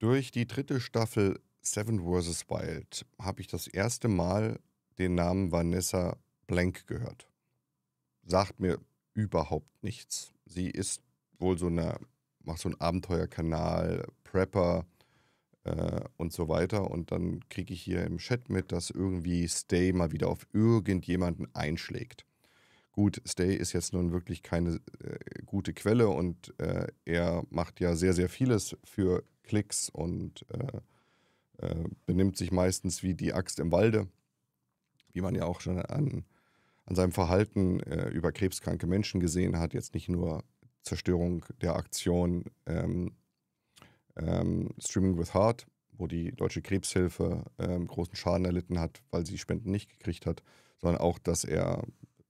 Durch die dritte Staffel Seven vs. Wild habe ich das erste Mal den Namen Vanessa Blank gehört. Sagt mir überhaupt nichts. Sie ist wohl so eine, macht so einen Abenteuerkanal, Prepper äh, und so weiter. Und dann kriege ich hier im Chat mit, dass irgendwie Stay mal wieder auf irgendjemanden einschlägt. Gut, Stay ist jetzt nun wirklich keine äh, gute Quelle und äh, er macht ja sehr, sehr vieles für Klicks und äh, äh, benimmt sich meistens wie die Axt im Walde, wie man ja auch schon an, an seinem Verhalten äh, über krebskranke Menschen gesehen hat. Jetzt nicht nur Zerstörung der Aktion ähm, ähm, Streaming with Heart, wo die Deutsche Krebshilfe ähm, großen Schaden erlitten hat, weil sie Spenden nicht gekriegt hat, sondern auch, dass er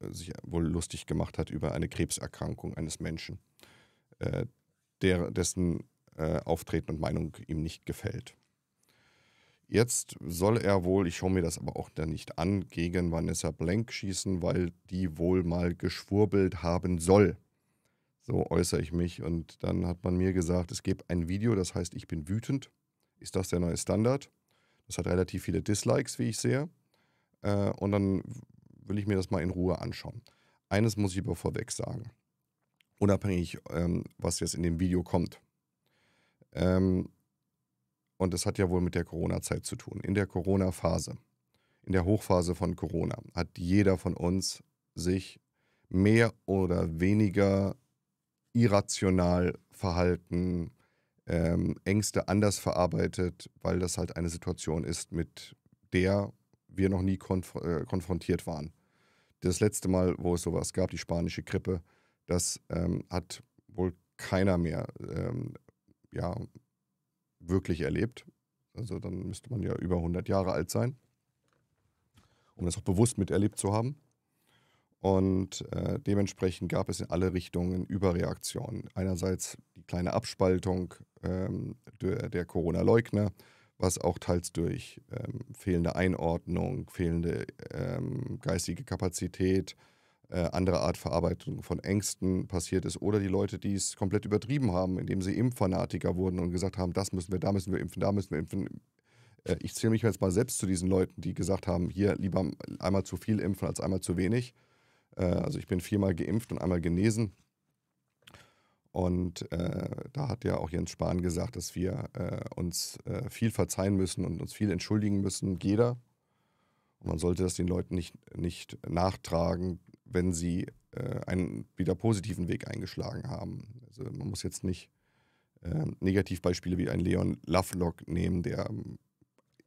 sich wohl lustig gemacht hat über eine Krebserkrankung eines Menschen, äh, der, dessen äh, Auftreten und Meinung ihm nicht gefällt. Jetzt soll er wohl, ich schaue mir das aber auch dann nicht an, gegen Vanessa Blank schießen, weil die wohl mal geschwurbelt haben soll. So äußere ich mich. Und dann hat man mir gesagt, es gäbe ein Video, das heißt, ich bin wütend. Ist das der neue Standard? Das hat relativ viele Dislikes, wie ich sehe. Äh, und dann will ich mir das mal in Ruhe anschauen. Eines muss ich aber vorweg sagen, unabhängig, ähm, was jetzt in dem Video kommt. Ähm, und das hat ja wohl mit der Corona-Zeit zu tun. In der Corona-Phase, in der Hochphase von Corona, hat jeder von uns sich mehr oder weniger irrational verhalten, ähm, Ängste anders verarbeitet, weil das halt eine Situation ist, mit der wir noch nie konf äh, konfrontiert waren. Das letzte Mal, wo es sowas gab, die spanische Grippe, das ähm, hat wohl keiner mehr ähm, ja, wirklich erlebt. Also dann müsste man ja über 100 Jahre alt sein, um das auch bewusst miterlebt zu haben. Und äh, dementsprechend gab es in alle Richtungen Überreaktionen. Einerseits die kleine Abspaltung ähm, der, der Corona-Leugner, was auch teils durch ähm, fehlende Einordnung, fehlende ähm, geistige Kapazität, äh, andere Art Verarbeitung von Ängsten passiert ist oder die Leute, die es komplett übertrieben haben, indem sie Impffanatiker wurden und gesagt haben, das müssen wir, da müssen wir impfen, da müssen wir impfen. Äh, ich zähle mich jetzt mal selbst zu diesen Leuten, die gesagt haben, hier lieber einmal zu viel impfen als einmal zu wenig. Äh, also ich bin viermal geimpft und einmal genesen. Und äh, da hat ja auch Jens Spahn gesagt, dass wir äh, uns äh, viel verzeihen müssen und uns viel entschuldigen müssen, jeder. Und man sollte das den Leuten nicht, nicht nachtragen, wenn sie äh, einen wieder positiven Weg eingeschlagen haben. Also man muss jetzt nicht äh, Negativbeispiele wie einen Leon Lovelock nehmen, der ähm,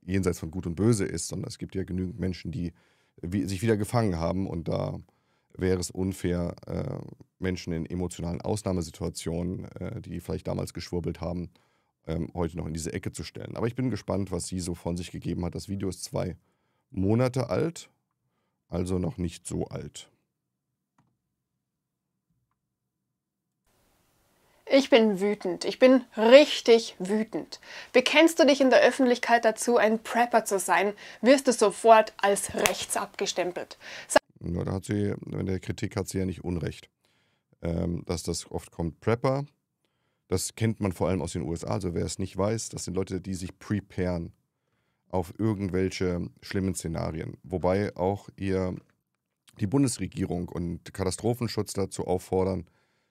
jenseits von Gut und Böse ist, sondern es gibt ja genügend Menschen, die äh, sich wieder gefangen haben und da wäre es unfair, äh, Menschen in emotionalen Ausnahmesituationen, äh, die vielleicht damals geschwurbelt haben, ähm, heute noch in diese Ecke zu stellen. Aber ich bin gespannt, was sie so von sich gegeben hat. Das Video ist zwei Monate alt, also noch nicht so alt. Ich bin wütend. Ich bin richtig wütend. Bekennst du dich in der Öffentlichkeit dazu, ein Prepper zu sein, wirst du sofort als rechts abgestempelt. Ne, da hat sie, in der Kritik hat sie ja nicht Unrecht, ähm, dass das oft kommt. Prepper, das kennt man vor allem aus den USA, also wer es nicht weiß, das sind Leute, die sich preparen auf irgendwelche schlimmen Szenarien. Wobei auch ihr die Bundesregierung und Katastrophenschutz dazu auffordern,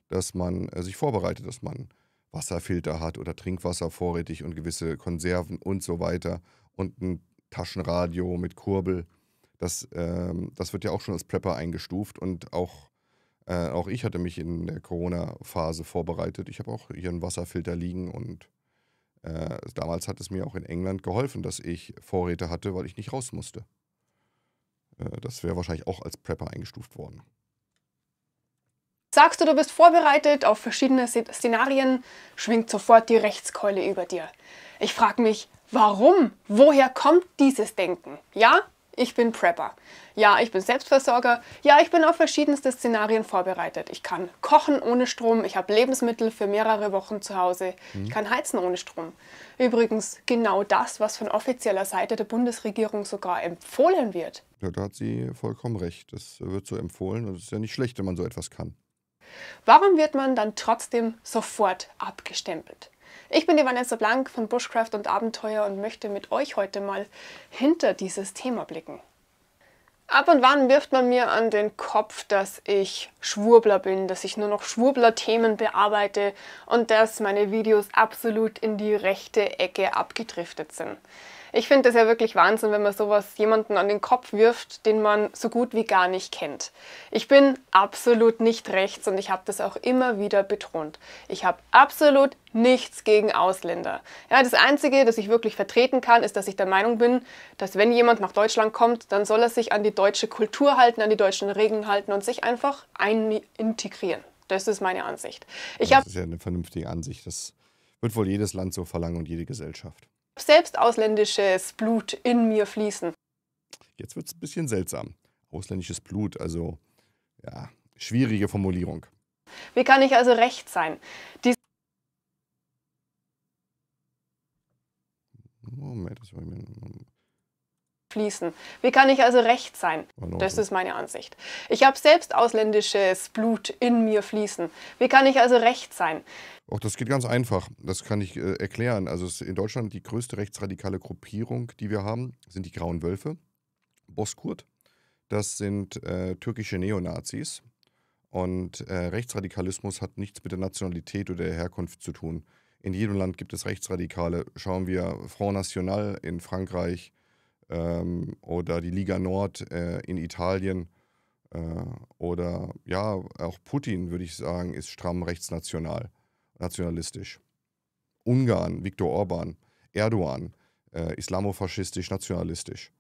dass man äh, sich vorbereitet, dass man Wasserfilter hat oder Trinkwasser vorrätig und gewisse Konserven und so weiter und ein Taschenradio mit Kurbel das, ähm, das wird ja auch schon als Prepper eingestuft und auch, äh, auch ich hatte mich in der Corona-Phase vorbereitet. Ich habe auch hier einen Wasserfilter liegen und äh, damals hat es mir auch in England geholfen, dass ich Vorräte hatte, weil ich nicht raus musste. Äh, das wäre wahrscheinlich auch als Prepper eingestuft worden. Sagst du, du bist vorbereitet auf verschiedene Szenarien, schwingt sofort die Rechtskeule über dir. Ich frage mich, warum? Woher kommt dieses Denken? Ja, ich bin Prepper. Ja, ich bin Selbstversorger. Ja, ich bin auf verschiedenste Szenarien vorbereitet. Ich kann kochen ohne Strom. Ich habe Lebensmittel für mehrere Wochen zu Hause. Mhm. Ich kann heizen ohne Strom. Übrigens genau das, was von offizieller Seite der Bundesregierung sogar empfohlen wird. Ja, da hat sie vollkommen recht. Das wird so empfohlen und es ist ja nicht schlecht, wenn man so etwas kann. Warum wird man dann trotzdem sofort abgestempelt? Ich bin die Vanessa Blank von Bushcraft und Abenteuer und möchte mit euch heute mal hinter dieses Thema blicken. Ab und wann wirft man mir an den Kopf, dass ich Schwurbler bin, dass ich nur noch Schwurbler-Themen bearbeite und dass meine Videos absolut in die rechte Ecke abgedriftet sind. Ich finde das ja wirklich Wahnsinn, wenn man sowas jemanden an den Kopf wirft, den man so gut wie gar nicht kennt. Ich bin absolut nicht rechts und ich habe das auch immer wieder betont. Ich habe absolut nichts gegen Ausländer. Ja, das Einzige, das ich wirklich vertreten kann, ist, dass ich der Meinung bin, dass wenn jemand nach Deutschland kommt, dann soll er sich an die deutsche Kultur halten, an die deutschen Regeln halten und sich einfach einintegrieren. Das ist meine Ansicht. Ich das ist ja eine vernünftige Ansicht. Das wird wohl jedes Land so verlangen und jede Gesellschaft selbst ausländisches Blut in mir fließen. Jetzt wird es ein bisschen seltsam. Ausländisches Blut, also ja, schwierige Formulierung. Wie kann ich also recht sein? Dies Moment, das war mir fließen. Wie kann ich also recht sein? Das ne? ist meine Ansicht. Ich habe selbst ausländisches Blut in mir fließen. Wie kann ich also recht sein? Auch das geht ganz einfach. Das kann ich äh, erklären. Also in Deutschland die größte rechtsradikale Gruppierung, die wir haben, sind die Grauen Wölfe, Boskurt. Das sind äh, türkische Neonazis. Und äh, Rechtsradikalismus hat nichts mit der Nationalität oder der Herkunft zu tun. In jedem Land gibt es Rechtsradikale. Schauen wir Front National in Frankreich, ähm, oder die Liga Nord äh, in Italien äh, oder ja, auch Putin, würde ich sagen, ist stramm rechtsnational, nationalistisch. Ungarn, Viktor Orban, Erdogan, äh, islamofaschistisch, nationalistisch.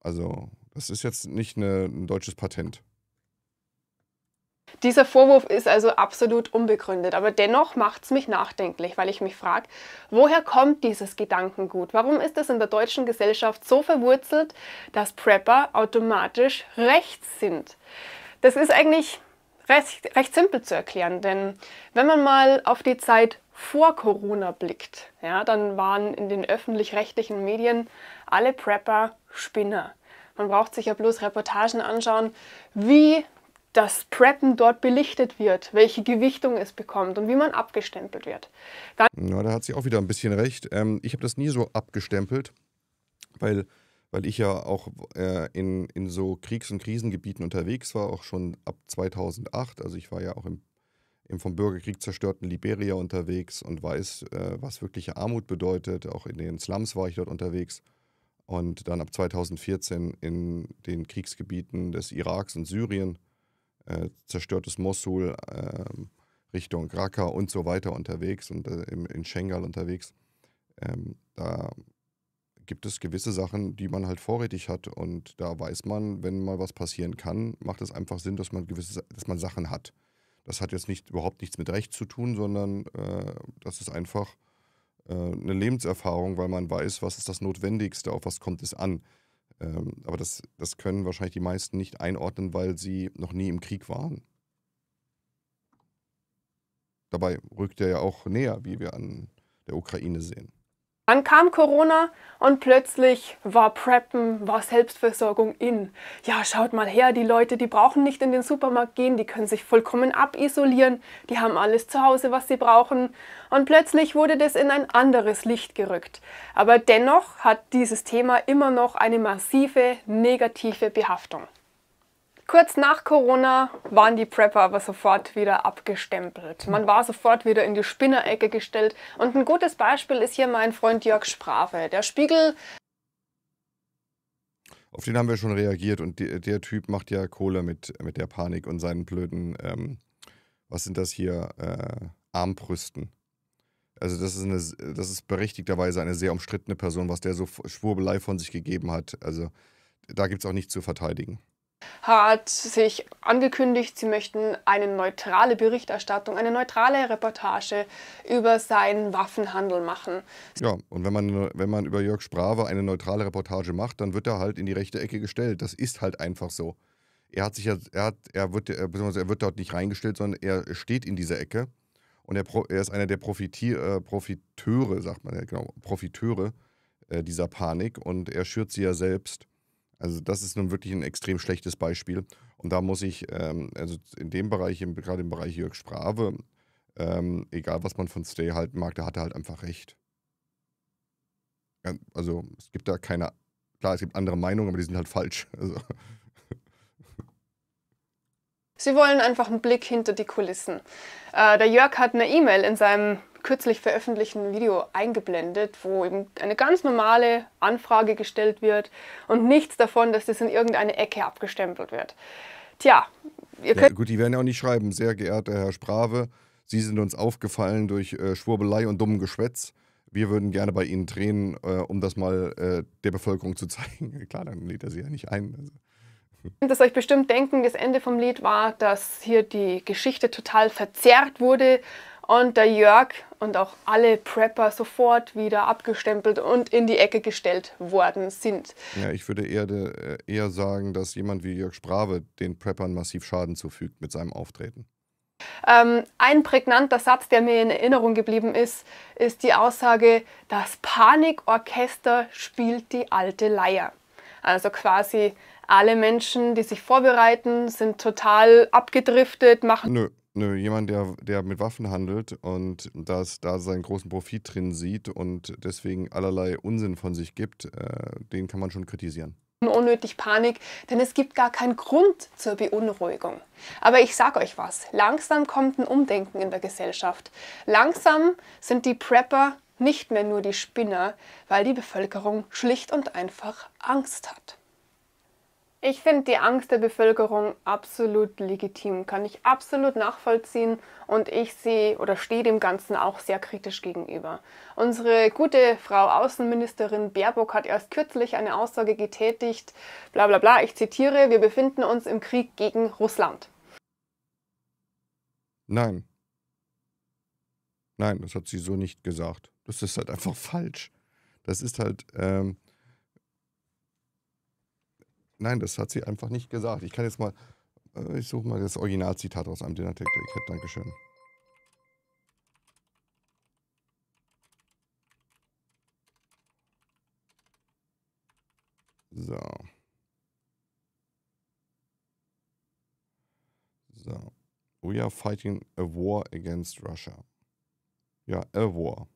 Also, das ist jetzt nicht eine, ein deutsches Patent. Dieser Vorwurf ist also absolut unbegründet, aber dennoch macht es mich nachdenklich, weil ich mich frage, woher kommt dieses Gedankengut? Warum ist es in der deutschen Gesellschaft so verwurzelt, dass Prepper automatisch rechts sind? Das ist eigentlich recht, recht simpel zu erklären, denn wenn man mal auf die Zeit vor Corona blickt, ja, dann waren in den öffentlich-rechtlichen Medien alle Prepper Spinner. Man braucht sich ja bloß Reportagen anschauen, wie das Preppen dort belichtet wird, welche Gewichtung es bekommt und wie man abgestempelt wird. Dann ja, da hat sie auch wieder ein bisschen recht. Ähm, ich habe das nie so abgestempelt, weil, weil ich ja auch äh, in, in so Kriegs- und Krisengebieten unterwegs war, auch schon ab 2008. Also ich war ja auch im, im vom Bürgerkrieg zerstörten Liberia unterwegs und weiß, äh, was wirkliche Armut bedeutet. Auch in den Slums war ich dort unterwegs. Und dann ab 2014 in den Kriegsgebieten des Iraks und Syrien äh, zerstörtes Mosul, äh, Richtung Raqqa und so weiter unterwegs und äh, im, in Schengal unterwegs. Ähm, da gibt es gewisse Sachen, die man halt vorrätig hat und da weiß man, wenn mal was passieren kann, macht es einfach Sinn, dass man gewisse, dass man Sachen hat. Das hat jetzt nicht überhaupt nichts mit Recht zu tun, sondern äh, das ist einfach äh, eine Lebenserfahrung, weil man weiß, was ist das Notwendigste, auf was kommt es an. Ähm, aber das, das können wahrscheinlich die meisten nicht einordnen, weil sie noch nie im Krieg waren. Dabei rückt er ja auch näher, wie wir an der Ukraine sehen. Dann kam Corona und plötzlich war Preppen, war Selbstversorgung in. Ja, schaut mal her, die Leute, die brauchen nicht in den Supermarkt gehen, die können sich vollkommen abisolieren, die haben alles zu Hause, was sie brauchen. Und plötzlich wurde das in ein anderes Licht gerückt. Aber dennoch hat dieses Thema immer noch eine massive negative Behaftung. Kurz nach Corona waren die Prepper aber sofort wieder abgestempelt. Man war sofort wieder in die Spinnerecke gestellt. Und ein gutes Beispiel ist hier mein Freund Jörg Sprave. Der Spiegel. Auf den haben wir schon reagiert und die, der Typ macht ja Kohle mit, mit der Panik und seinen blöden, ähm, was sind das hier, äh, Armbrüsten. Also das ist, eine, das ist berechtigterweise eine sehr umstrittene Person, was der so Schwurbelei von sich gegeben hat. Also da gibt es auch nichts zu verteidigen hat sich angekündigt, sie möchten eine neutrale Berichterstattung, eine neutrale Reportage über seinen Waffenhandel machen. Ja, und wenn man, wenn man über Jörg Sprave eine neutrale Reportage macht, dann wird er halt in die rechte Ecke gestellt. Das ist halt einfach so. Er hat sich ja, er hat, er wird, äh, er, wird dort nicht reingestellt, sondern er steht in dieser Ecke. Und er, er ist einer der Profitier, äh, Profiteure, sagt man ja genau, Profiteure äh, dieser Panik. Und er schürt sie ja selbst. Also das ist nun wirklich ein extrem schlechtes Beispiel. Und da muss ich, ähm, also in dem Bereich, im, gerade im Bereich Jörg Sprave, ähm, egal was man von Stay halten mag, da hat er halt einfach recht. Ja, also es gibt da keine, klar, es gibt andere Meinungen, aber die sind halt falsch. Also. Sie wollen einfach einen Blick hinter die Kulissen. Äh, der Jörg hat eine E-Mail in seinem kürzlich veröffentlichten Video eingeblendet, wo eben eine ganz normale Anfrage gestellt wird und nichts davon, dass das in irgendeine Ecke abgestempelt wird. Tja, ihr könnt. Ja, gut, die werden ja auch nicht schreiben. Sehr geehrter Herr Sprave, Sie sind uns aufgefallen durch äh, Schwurbelei und dummen Geschwätz. Wir würden gerne bei Ihnen drehen, äh, um das mal äh, der Bevölkerung zu zeigen. Klar, dann lädt er sie ja nicht ein. Also. Das euch bestimmt denken, das Ende vom Lied war, dass hier die Geschichte total verzerrt wurde, und der Jörg und auch alle Prepper sofort wieder abgestempelt und in die Ecke gestellt worden sind. Ja, ich würde eher, äh, eher sagen, dass jemand wie Jörg Sprave den Preppern massiv Schaden zufügt mit seinem Auftreten. Ähm, ein prägnanter Satz, der mir in Erinnerung geblieben ist, ist die Aussage, das Panikorchester spielt die alte Leier. Also quasi alle Menschen, die sich vorbereiten, sind total abgedriftet, machen... Nö, Nö, ne, jemand, der, der mit Waffen handelt und das, da seinen großen Profit drin sieht und deswegen allerlei Unsinn von sich gibt, äh, den kann man schon kritisieren unnötig Panik, denn es gibt gar keinen Grund zur Beunruhigung. Aber ich sag euch was, langsam kommt ein Umdenken in der Gesellschaft. Langsam sind die Prepper nicht mehr nur die Spinner, weil die Bevölkerung schlicht und einfach Angst hat. Ich finde die Angst der Bevölkerung absolut legitim, kann ich absolut nachvollziehen und ich sehe oder stehe dem Ganzen auch sehr kritisch gegenüber. Unsere gute Frau Außenministerin Baerbock hat erst kürzlich eine Aussage getätigt, bla bla bla, ich zitiere, wir befinden uns im Krieg gegen Russland. Nein. Nein, das hat sie so nicht gesagt. Das ist halt einfach falsch. Das ist halt, ähm, Nein, das hat sie einfach nicht gesagt. Ich kann jetzt mal, äh, ich suche mal das Originalzitat aus einem Dinner-Tactic. Tech Ich Dankeschön. So. So. We are fighting a war against Russia. Ja, a war.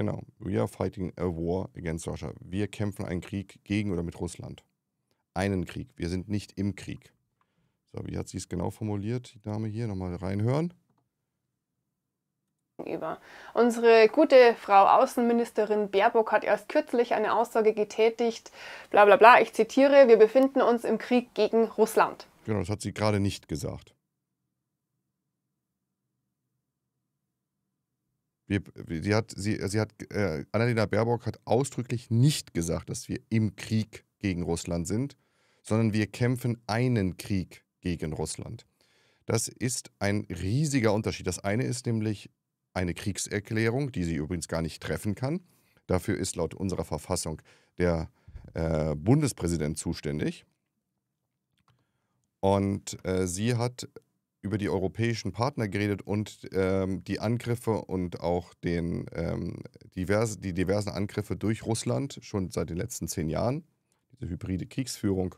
Genau. We are fighting a war against Russia. Wir kämpfen einen Krieg gegen oder mit Russland. Einen Krieg. Wir sind nicht im Krieg. So, wie hat sie es genau formuliert, die Dame hier? Nochmal reinhören. Über. Unsere gute Frau Außenministerin Baerbock hat erst kürzlich eine Aussage getätigt, bla bla bla, ich zitiere, wir befinden uns im Krieg gegen Russland. Genau, das hat sie gerade nicht gesagt. Wir, sie hat, sie, sie hat, äh, Annalena Baerbock hat ausdrücklich nicht gesagt, dass wir im Krieg gegen Russland sind, sondern wir kämpfen einen Krieg gegen Russland. Das ist ein riesiger Unterschied. Das eine ist nämlich eine Kriegserklärung, die sie übrigens gar nicht treffen kann. Dafür ist laut unserer Verfassung der äh, Bundespräsident zuständig. Und äh, sie hat über die europäischen Partner geredet und ähm, die Angriffe und auch den, ähm, diverse, die diversen Angriffe durch Russland schon seit den letzten zehn Jahren, diese hybride Kriegsführung.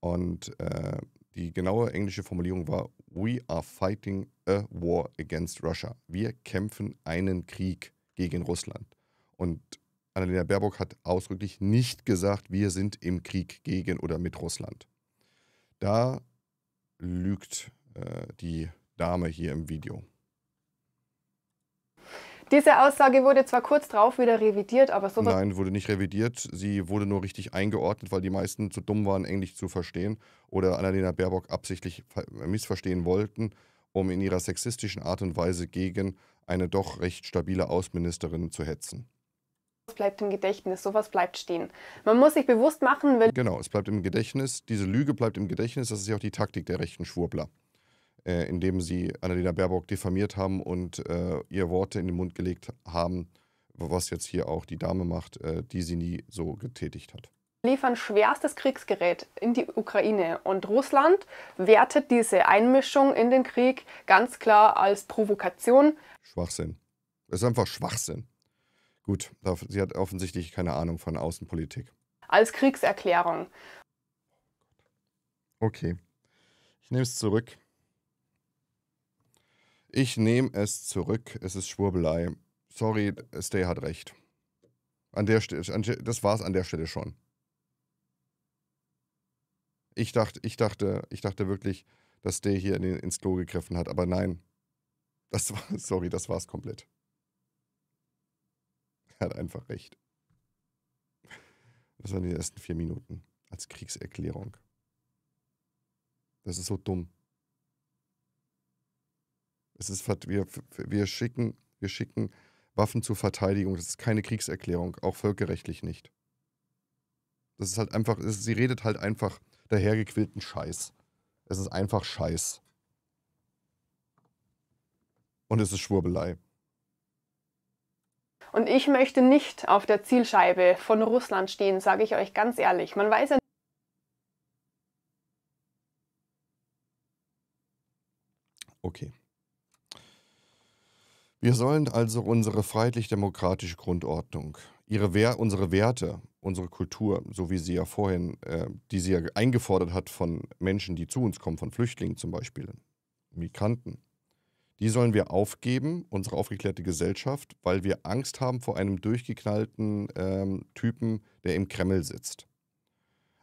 Und äh, die genaue englische Formulierung war, We are fighting a war against Russia. Wir kämpfen einen Krieg gegen Russland. Und Annalena Baerbock hat ausdrücklich nicht gesagt, wir sind im Krieg gegen oder mit Russland. Da lügt äh, die Dame hier im Video. Diese Aussage wurde zwar kurz drauf wieder revidiert, aber so. Nein, wurde nicht revidiert. Sie wurde nur richtig eingeordnet, weil die meisten zu dumm waren, Englisch zu verstehen oder Annalena Baerbock absichtlich missverstehen wollten, um in ihrer sexistischen Art und Weise gegen eine doch recht stabile Außenministerin zu hetzen. Das bleibt im Gedächtnis, sowas bleibt stehen. Man muss sich bewusst machen, wenn. Genau, es bleibt im Gedächtnis, diese Lüge bleibt im Gedächtnis, das ist ja auch die Taktik der rechten Schwurbler äh, indem sie Annalena Baerbock diffamiert haben und äh, ihr Worte in den Mund gelegt haben, was jetzt hier auch die Dame macht, äh, die sie nie so getätigt hat. Liefern schwerstes Kriegsgerät in die Ukraine und Russland wertet diese Einmischung in den Krieg ganz klar als Provokation. Schwachsinn. Es ist einfach Schwachsinn. Gut, sie hat offensichtlich keine Ahnung von Außenpolitik. Als Kriegserklärung. Okay, ich nehme es zurück. Ich nehme es zurück. Es ist Schwurbelei. Sorry, Stay hat recht. An der Stelle, an, das an der Stelle schon. Ich dachte, ich dachte, ich dachte wirklich, dass Stay hier in den, ins Klo gegriffen hat, aber nein. Das war, sorry, das war's komplett. Er hat einfach recht. Das waren die ersten vier Minuten als Kriegserklärung. Das ist so dumm. Es ist, wir, wir, schicken, wir schicken Waffen zur Verteidigung. Das ist keine Kriegserklärung, auch völkerrechtlich nicht. Das ist halt einfach, ist, sie redet halt einfach dahergequillten Scheiß. Es ist einfach Scheiß. Und es ist Schwurbelei. Und ich möchte nicht auf der Zielscheibe von Russland stehen, sage ich euch ganz ehrlich. Man weiß ja Okay. Wir sollen also unsere freiheitlich-demokratische Grundordnung, ihre Wer unsere Werte, unsere Kultur, so wie sie ja vorhin, äh, die sie ja eingefordert hat von Menschen, die zu uns kommen, von Flüchtlingen zum Beispiel, Migranten, die sollen wir aufgeben, unsere aufgeklärte Gesellschaft, weil wir Angst haben vor einem durchgeknallten ähm, Typen, der im Kreml sitzt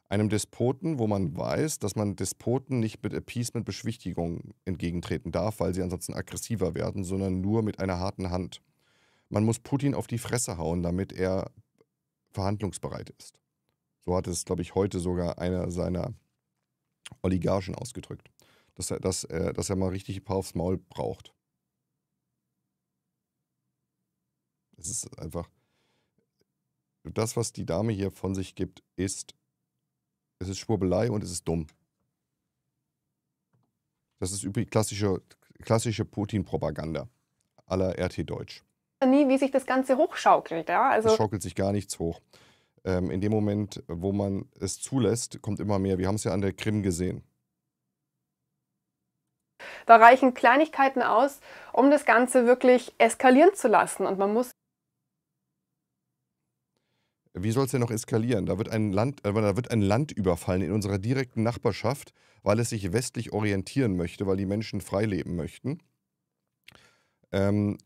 einem Despoten, wo man weiß, dass man Despoten nicht mit Appeasement Beschwichtigung entgegentreten darf, weil sie ansonsten aggressiver werden, sondern nur mit einer harten Hand. Man muss Putin auf die Fresse hauen, damit er verhandlungsbereit ist. So hat es, glaube ich, heute sogar einer seiner Oligarchen ausgedrückt, dass er, dass, er, dass er mal richtig ein paar aufs Maul braucht. Es ist einfach, das, was die Dame hier von sich gibt, ist es ist Schwurbelei und es ist dumm. Das ist übrigens klassische, klassische Putin-Propaganda aller RT Deutsch. Nie, wie sich das Ganze hochschaukelt. Ja? Also es schaukelt sich gar nichts hoch. Ähm, in dem Moment, wo man es zulässt, kommt immer mehr. Wir haben es ja an der Krim gesehen. Da reichen Kleinigkeiten aus, um das Ganze wirklich eskalieren zu lassen. Und man muss wie soll es denn noch eskalieren? Da wird, ein Land, äh, da wird ein Land überfallen in unserer direkten Nachbarschaft, weil es sich westlich orientieren möchte, weil die Menschen frei leben möchten. Ähm,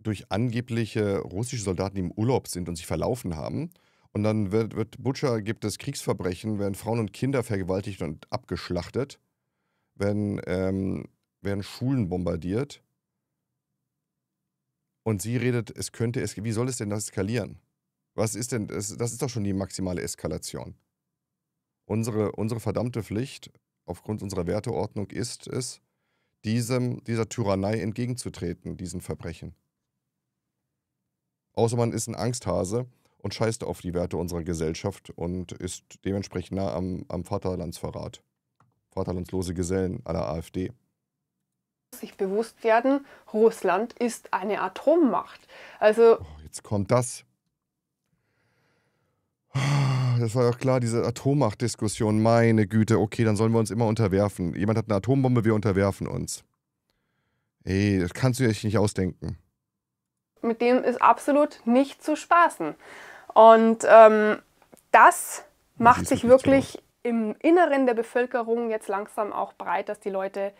durch angebliche russische Soldaten, die im Urlaub sind und sich verlaufen haben. Und dann wird, wird Butcher, gibt es Kriegsverbrechen, werden Frauen und Kinder vergewaltigt und abgeschlachtet, werden, ähm, werden Schulen bombardiert. Und sie redet, es könnte, es, wie soll es denn eskalieren? Was ist denn, das, das ist doch schon die maximale Eskalation. Unsere, unsere verdammte Pflicht aufgrund unserer Werteordnung ist es, diesem, dieser Tyrannei entgegenzutreten, diesen Verbrechen. Außer man ist ein Angsthase und scheißt auf die Werte unserer Gesellschaft und ist dementsprechend nah am, am Vaterlandsverrat. Vaterlandslose Gesellen aller AfD sich bewusst werden, Russland ist eine Atommacht. Also oh, jetzt kommt das. Das war ja klar, diese Atommachtdiskussion. Meine Güte, okay, dann sollen wir uns immer unterwerfen. Jemand hat eine Atombombe, wir unterwerfen uns. Ey, das kannst du dir nicht ausdenken. Mit dem ist absolut nicht zu spaßen. Und ähm, das macht sich wirklich aus. im Inneren der Bevölkerung jetzt langsam auch breit, dass die Leute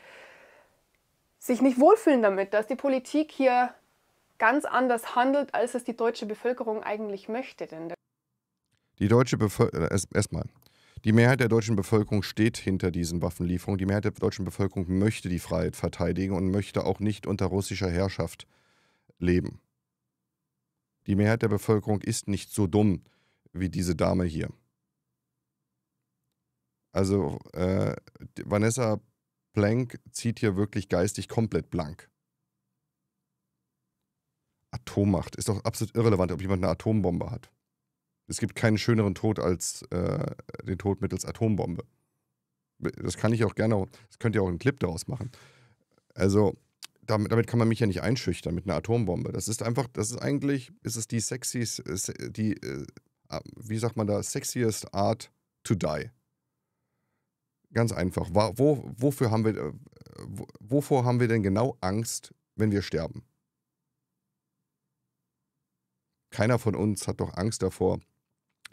sich nicht wohlfühlen damit, dass die Politik hier ganz anders handelt, als es die deutsche Bevölkerung eigentlich möchte. Denn die deutsche Bevölkerung, äh, erstmal, die Mehrheit der deutschen Bevölkerung steht hinter diesen Waffenlieferungen. Die Mehrheit der deutschen Bevölkerung möchte die Freiheit verteidigen und möchte auch nicht unter russischer Herrschaft leben. Die Mehrheit der Bevölkerung ist nicht so dumm wie diese Dame hier. Also äh, Vanessa Plank zieht hier wirklich geistig komplett blank. Atommacht ist doch absolut irrelevant, ob jemand eine Atombombe hat. Es gibt keinen schöneren Tod als äh, den Tod mittels Atombombe. Das kann ich auch gerne, das könnt ihr auch einen Clip daraus machen. Also, damit, damit, kann man mich ja nicht einschüchtern mit einer Atombombe. Das ist einfach, das ist eigentlich, ist es die sexiest, die, äh, ah, wie sagt man da, sexiest Art to die. Ganz einfach. Wo, wofür haben wir, äh, wovor haben wir denn genau Angst, wenn wir sterben? Keiner von uns hat doch Angst davor,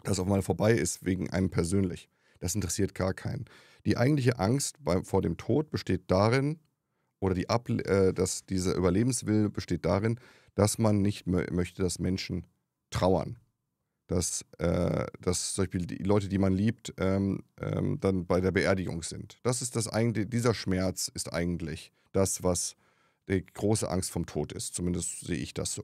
das auch mal vorbei ist wegen einem persönlich. Das interessiert gar keinen. Die eigentliche Angst bei, vor dem Tod besteht darin, oder die Able äh, dass dieser Überlebenswille besteht darin, dass man nicht möchte, dass Menschen trauern. Dass, äh, dass zum Beispiel die Leute, die man liebt, ähm, ähm, dann bei der Beerdigung sind. Das ist das eigentlich, dieser Schmerz ist eigentlich das, was die große Angst vom Tod ist. Zumindest sehe ich das so.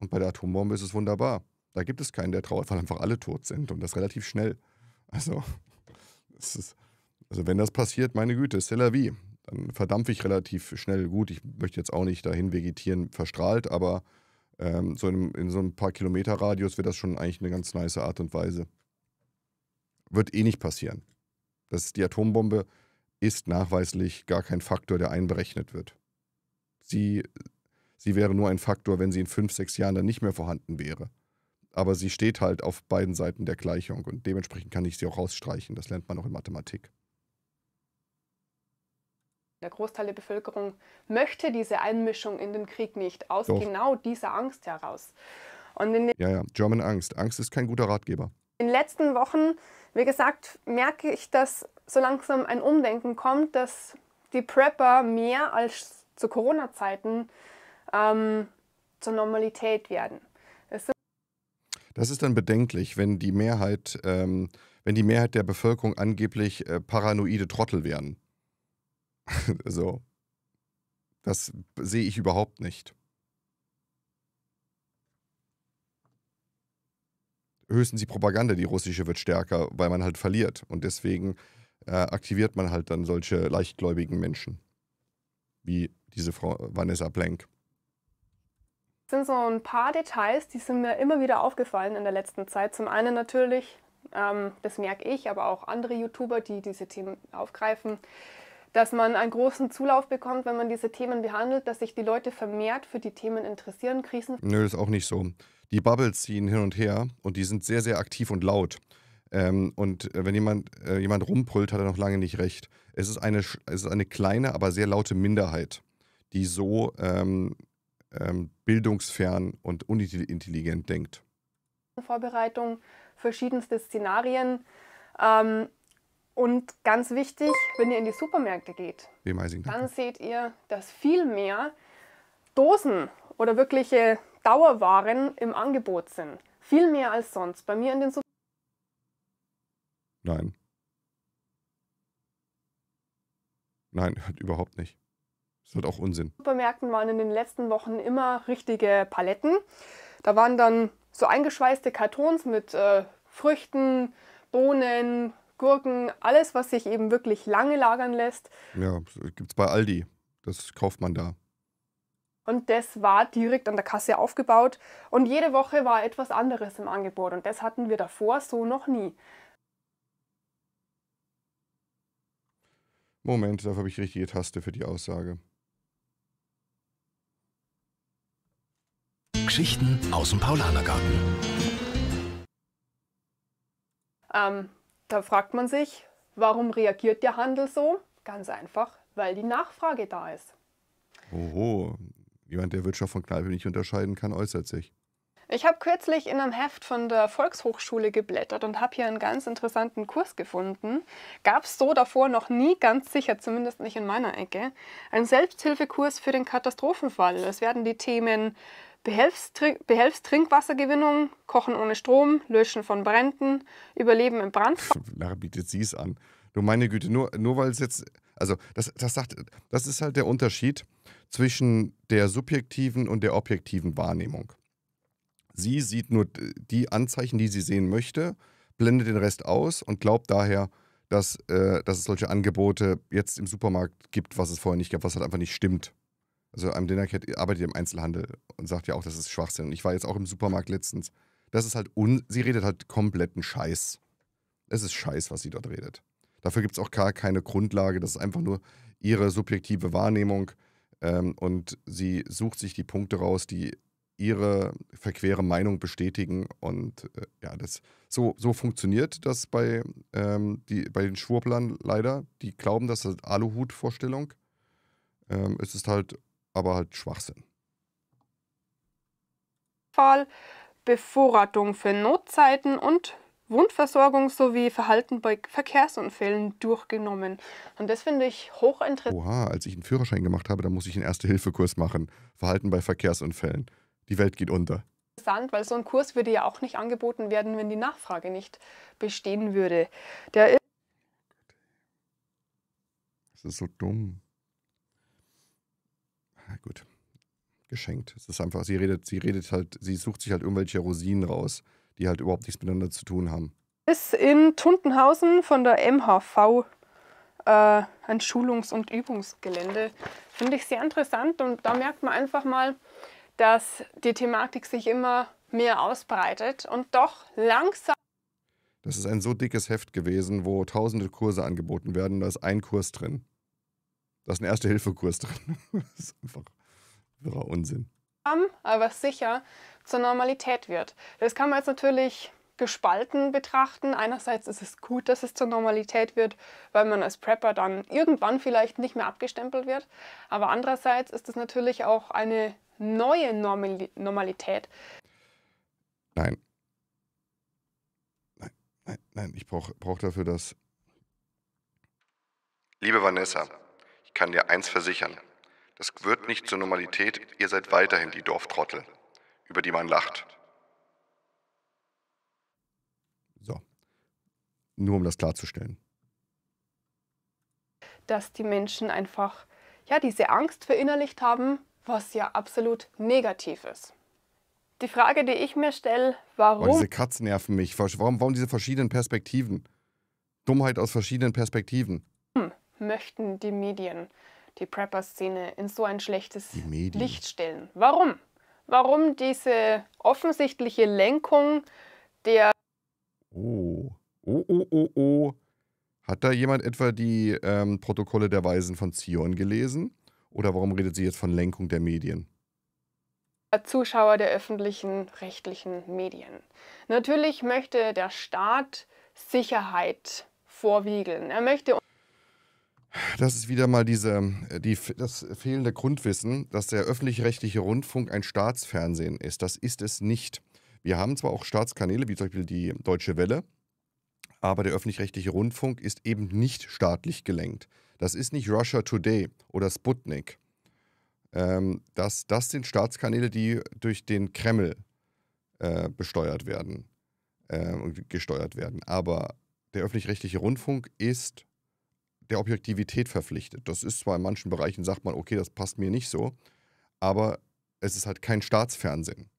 Und bei der Atombombe ist es wunderbar. Da gibt es keinen, der trauert, weil einfach alle tot sind und das relativ schnell. Also, ist, also wenn das passiert, meine Güte, c'est la vie. Dann verdampfe ich relativ schnell gut. Ich möchte jetzt auch nicht dahin vegetieren, verstrahlt, aber ähm, so in, in so ein paar Kilometer Radius wäre das schon eigentlich eine ganz nice Art und Weise. Wird eh nicht passieren. Das, die Atombombe ist nachweislich gar kein Faktor, der einberechnet wird. Sie, sie wäre nur ein Faktor, wenn sie in fünf, sechs Jahren dann nicht mehr vorhanden wäre aber sie steht halt auf beiden Seiten der Gleichung und dementsprechend kann ich sie auch rausstreichen. Das lernt man auch in Mathematik. Der Großteil der Bevölkerung möchte diese Einmischung in den Krieg nicht, aus Doch. genau dieser Angst heraus. Und in ja, ja, German Angst. Angst ist kein guter Ratgeber. In den letzten Wochen, wie gesagt, merke ich, dass so langsam ein Umdenken kommt, dass die Prepper mehr als zu Corona-Zeiten ähm, zur Normalität werden. Das ist dann bedenklich, wenn die Mehrheit, ähm, wenn die Mehrheit der Bevölkerung angeblich äh, paranoide Trottel wären. so. Das sehe ich überhaupt nicht. Höchstens die Propaganda, die russische, wird stärker, weil man halt verliert. Und deswegen äh, aktiviert man halt dann solche leichtgläubigen Menschen. Wie diese Frau Vanessa Blank. Es sind so ein paar Details, die sind mir immer wieder aufgefallen in der letzten Zeit. Zum einen natürlich, ähm, das merke ich, aber auch andere YouTuber, die diese Themen aufgreifen, dass man einen großen Zulauf bekommt, wenn man diese Themen behandelt, dass sich die Leute vermehrt für die Themen interessieren, Krisen. Nö, ist auch nicht so. Die Bubbles ziehen hin und her und die sind sehr, sehr aktiv und laut. Ähm, und äh, wenn jemand, äh, jemand rumbrüllt, hat er noch lange nicht recht. Es ist eine, es ist eine kleine, aber sehr laute Minderheit, die so ähm, ähm, bildungsfern und unintelligent denkt. Vorbereitung, verschiedenste Szenarien. Ähm, und ganz wichtig, wenn ihr in die Supermärkte geht, dann seht ihr, dass viel mehr Dosen oder wirkliche Dauerwaren im Angebot sind. Viel mehr als sonst. Bei mir in den Supermärkten. Nein. Nein, überhaupt nicht. Das wird halt auch Unsinn. Supermärkten waren in den letzten Wochen immer richtige Paletten. Da waren dann so eingeschweißte Kartons mit äh, Früchten, Bohnen, Gurken, alles, was sich eben wirklich lange lagern lässt. Ja, gibt es bei Aldi. Das kauft man da. Und das war direkt an der Kasse aufgebaut. Und jede Woche war etwas anderes im Angebot. Und das hatten wir davor so noch nie. Moment, dafür habe ich richtige Taste für die Aussage. Geschichten aus dem Paulanergarten. Ähm, da fragt man sich, warum reagiert der Handel so? Ganz einfach, weil die Nachfrage da ist. Oho, jemand, der Wirtschaft von Kneipe nicht unterscheiden kann, äußert sich. Ich habe kürzlich in einem Heft von der Volkshochschule geblättert und habe hier einen ganz interessanten Kurs gefunden. Gab es so davor noch nie, ganz sicher, zumindest nicht in meiner Ecke. Ein Selbsthilfekurs für den Katastrophenfall. Es werden die Themen Behelfstrink Behelfstrinkwassergewinnung, Kochen ohne Strom, Löschen von Bränden, Überleben im Brand. Nachher bietet sie es an. Du meine Güte, nur, nur weil es jetzt, also das, das sagt, das ist halt der Unterschied zwischen der subjektiven und der objektiven Wahrnehmung. Sie sieht nur die Anzeichen, die sie sehen möchte, blendet den Rest aus und glaubt daher, dass, äh, dass es solche Angebote jetzt im Supermarkt gibt, was es vorher nicht gab, was halt einfach nicht stimmt. Also am Dinnercat arbeitet ihr im Einzelhandel und sagt ja auch, das ist Schwachsinn. Und ich war jetzt auch im Supermarkt letztens. Das ist halt un. Sie redet halt kompletten Scheiß. Es ist Scheiß, was sie dort redet. Dafür gibt es auch gar keine Grundlage. Das ist einfach nur ihre subjektive Wahrnehmung. Ähm, und sie sucht sich die Punkte raus, die ihre verquere Meinung bestätigen. Und äh, ja, das, so, so funktioniert das bei, ähm, die, bei den Schwurblern leider. Die glauben, das ist Aluhut-Vorstellung. Ähm, es ist halt aber halt Schwachsinn. Fall Bevorratung für Notzeiten und Wundversorgung sowie Verhalten bei Verkehrsunfällen durchgenommen. Und das finde ich hochinteressant. Oha, als ich einen Führerschein gemacht habe, da muss ich einen Erste-Hilfe-Kurs machen. Verhalten bei Verkehrsunfällen. Die Welt geht unter. Interessant, weil so ein Kurs würde ja auch nicht angeboten werden, wenn die Nachfrage nicht bestehen würde. Der ist das ist so dumm gut, geschenkt. Es ist einfach, sie redet, sie redet halt, sie sucht sich halt irgendwelche Rosinen raus, die halt überhaupt nichts miteinander zu tun haben. Ist in Tuntenhausen von der MHV äh, ein Schulungs- und Übungsgelände. Finde ich sehr interessant und da merkt man einfach mal, dass die Thematik sich immer mehr ausbreitet und doch langsam. Das ist ein so dickes Heft gewesen, wo tausende Kurse angeboten werden, da ist ein Kurs drin. Da ist ein Erste-Hilfe-Kurs drin. das ist einfach wahrer Unsinn. Aber sicher zur Normalität wird. Das kann man jetzt natürlich gespalten betrachten. Einerseits ist es gut, dass es zur Normalität wird, weil man als Prepper dann irgendwann vielleicht nicht mehr abgestempelt wird. Aber andererseits ist es natürlich auch eine neue Normal Normalität. Nein. Nein, nein, nein. Ich brauche brauch dafür das. Liebe Vanessa, kann dir eins versichern. Das wird nicht zur Normalität. Ihr seid weiterhin die Dorftrottel, über die man lacht. So. Nur um das klarzustellen. Dass die Menschen einfach ja, diese Angst verinnerlicht haben, was ja absolut negativ ist. Die Frage, die ich mir stelle, warum. Oh, diese Katzen nerven mich. Warum, warum diese verschiedenen Perspektiven? Dummheit aus verschiedenen Perspektiven möchten die Medien die Prepper-Szene in so ein schlechtes Licht stellen? Warum? Warum diese offensichtliche Lenkung der. Oh, oh, oh, oh, oh. Hat da jemand etwa die ähm, Protokolle der Weisen von Zion gelesen? Oder warum redet sie jetzt von Lenkung der Medien? Zuschauer der öffentlichen rechtlichen Medien. Natürlich möchte der Staat Sicherheit vorwiegeln. Er möchte das ist wieder mal diese, äh, die, das fehlende Grundwissen, dass der öffentlich-rechtliche Rundfunk ein Staatsfernsehen ist. Das ist es nicht. Wir haben zwar auch Staatskanäle, wie zum Beispiel die Deutsche Welle, aber der öffentlich-rechtliche Rundfunk ist eben nicht staatlich gelenkt. Das ist nicht Russia Today oder Sputnik. Ähm, das, das sind Staatskanäle, die durch den Kreml äh, besteuert werden äh, und äh, gesteuert werden. Aber der öffentlich-rechtliche Rundfunk ist der Objektivität verpflichtet. Das ist zwar in manchen Bereichen, sagt man, okay, das passt mir nicht so, aber es ist halt kein Staatsfernsehen.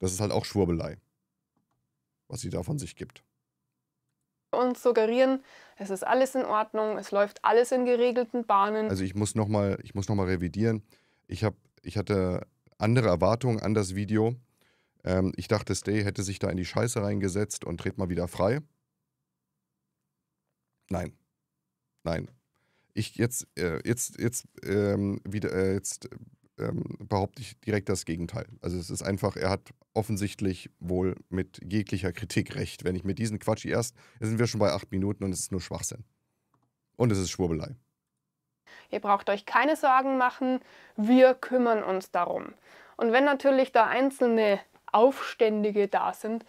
Das ist halt auch Schwurbelei, was sie da von sich gibt. Uns suggerieren, es ist alles in Ordnung, es läuft alles in geregelten Bahnen. Also ich muss nochmal noch, revidieren. Ich, hab, ich hatte andere Erwartungen an das Video. Ähm, ich dachte, Stay hätte sich da in die Scheiße reingesetzt und dreht mal wieder frei. Nein, Nein. Ich jetzt, äh, jetzt, jetzt, ähm, wieder, äh, jetzt ähm, behaupte ich direkt das Gegenteil. Also es ist einfach, er hat offensichtlich wohl mit jeglicher Kritik recht. Wenn ich mit diesem Quatsch erst, jetzt sind wir schon bei acht Minuten und es ist nur Schwachsinn. Und es ist Schwurbelei. Ihr braucht euch keine Sorgen machen, wir kümmern uns darum. Und wenn natürlich da einzelne Aufständige da sind,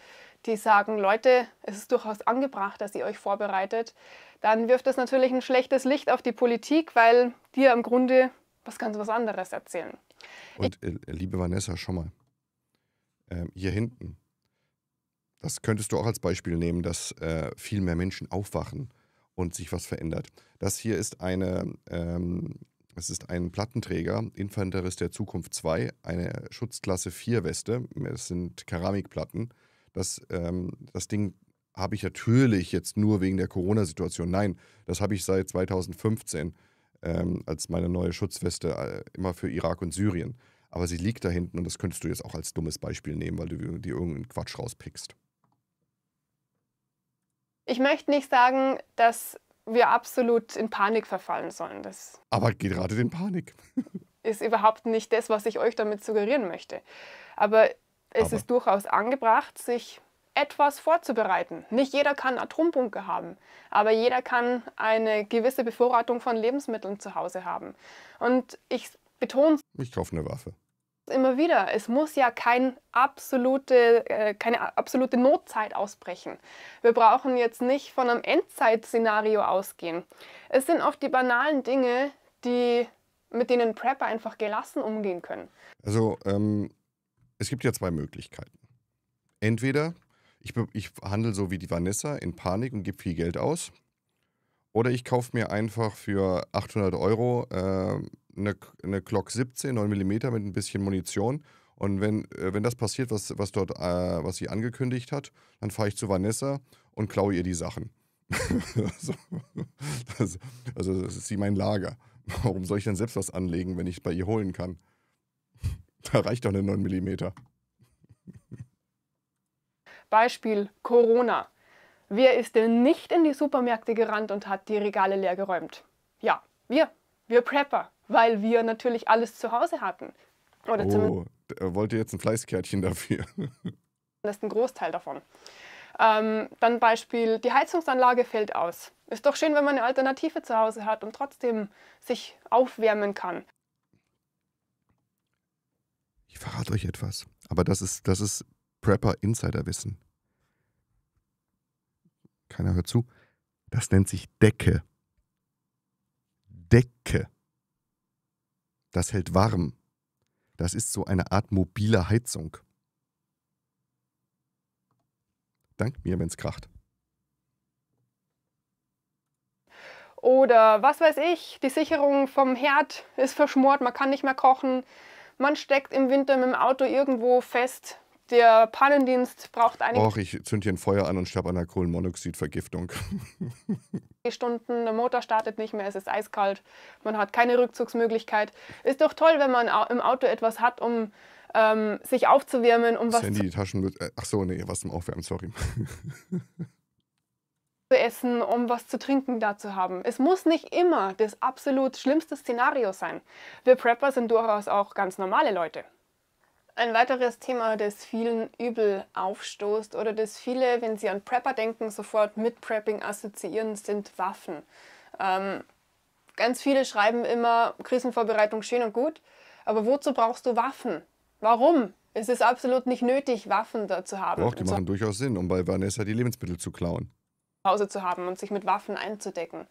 die sagen, Leute, es ist durchaus angebracht, dass ihr euch vorbereitet, dann wirft das natürlich ein schlechtes Licht auf die Politik, weil die ja im Grunde was ganz was anderes erzählen. Und äh, liebe Vanessa, schon mal, äh, hier hinten, das könntest du auch als Beispiel nehmen, dass äh, viel mehr Menschen aufwachen und sich was verändert. Das hier ist eine, ähm, es ist ein Plattenträger, Infanterist der Zukunft 2, eine Schutzklasse 4 Weste. Es sind Keramikplatten dass ähm, das Ding habe ich natürlich jetzt nur wegen der Corona-Situation. Nein, das habe ich seit 2015 ähm, als meine neue Schutzweste äh, immer für Irak und Syrien. Aber sie liegt da hinten und das könntest du jetzt auch als dummes Beispiel nehmen, weil du dir irgendeinen Quatsch rauspickst. Ich möchte nicht sagen, dass wir absolut in Panik verfallen sollen. Das Aber gerade in Panik. ist überhaupt nicht das, was ich euch damit suggerieren möchte. Aber es ist durchaus angebracht, sich etwas vorzubereiten. Nicht jeder kann Atombunker haben, aber jeder kann eine gewisse Bevorratung von Lebensmitteln zu Hause haben. Und ich betone Ich kaufe eine Waffe. Immer wieder, es muss ja kein absolute, äh, keine absolute Notzeit ausbrechen. Wir brauchen jetzt nicht von einem Endzeitszenario ausgehen. Es sind oft die banalen Dinge, die, mit denen Prepper einfach gelassen umgehen können. Also ähm, es gibt ja zwei Möglichkeiten. Entweder ich, ich handle so wie die Vanessa in Panik und gebe viel Geld aus. Oder ich kaufe mir einfach für 800 Euro äh, eine, eine Glock 17, 9 mm mit ein bisschen Munition. Und wenn, äh, wenn das passiert, was, was, dort, äh, was sie angekündigt hat, dann fahre ich zu Vanessa und klaue ihr die Sachen. also, das, also das ist sie mein Lager. Warum soll ich denn selbst was anlegen, wenn ich es bei ihr holen kann? Da reicht doch eine 9 mm. Beispiel Corona. Wer ist denn nicht in die Supermärkte gerannt und hat die Regale leer geräumt? Ja, wir. Wir Prepper, weil wir natürlich alles zu Hause hatten. Oder oh, wollte jetzt ein Fleißkärtchen dafür. das ist ein Großteil davon. Ähm, dann Beispiel, die Heizungsanlage fällt aus. Ist doch schön, wenn man eine Alternative zu Hause hat und trotzdem sich aufwärmen kann. Ich verrate euch etwas. Aber das ist, das ist Prepper-Insiderwissen. Keiner hört zu. Das nennt sich Decke. Decke. Das hält warm. Das ist so eine Art mobile Heizung. Dank mir, wenn's kracht. Oder was weiß ich, die Sicherung vom Herd ist verschmort, man kann nicht mehr kochen man steckt im Winter mit dem Auto irgendwo fest. Der Pannendienst braucht einige. Och, ich zünd hier ein Feuer an und sterbe an einer Kohlenmonoxidvergiftung. Stunden, der Motor startet nicht mehr, es ist eiskalt, man hat keine Rückzugsmöglichkeit. Ist doch toll, wenn man im Auto etwas hat, um ähm, sich aufzuwärmen, um was. Handy, Taschenmütze. Äh, ach so, nee, was zum Aufwärmen, sorry. zu essen, um was zu trinken da zu haben. Es muss nicht immer das absolut schlimmste Szenario sein. Wir Prepper sind durchaus auch ganz normale Leute. Ein weiteres Thema, das vielen übel aufstoßt oder das viele, wenn sie an Prepper denken, sofort mit Prepping assoziieren, sind Waffen. Ähm, ganz viele schreiben immer Krisenvorbereitung schön und gut, aber wozu brauchst du Waffen? Warum? Es ist absolut nicht nötig, Waffen da zu haben. Doch, die machen durchaus Sinn, um bei Vanessa die Lebensmittel zu klauen. Hause zu haben und sich mit Waffen einzudecken.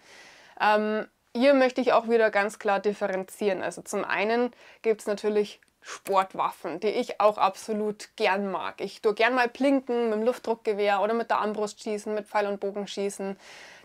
Ähm, hier möchte ich auch wieder ganz klar differenzieren. Also zum einen gibt es natürlich Sportwaffen, die ich auch absolut gern mag. Ich tue gern mal plinken mit dem Luftdruckgewehr oder mit der Armbrust schießen, mit Pfeil und Bogen schießen.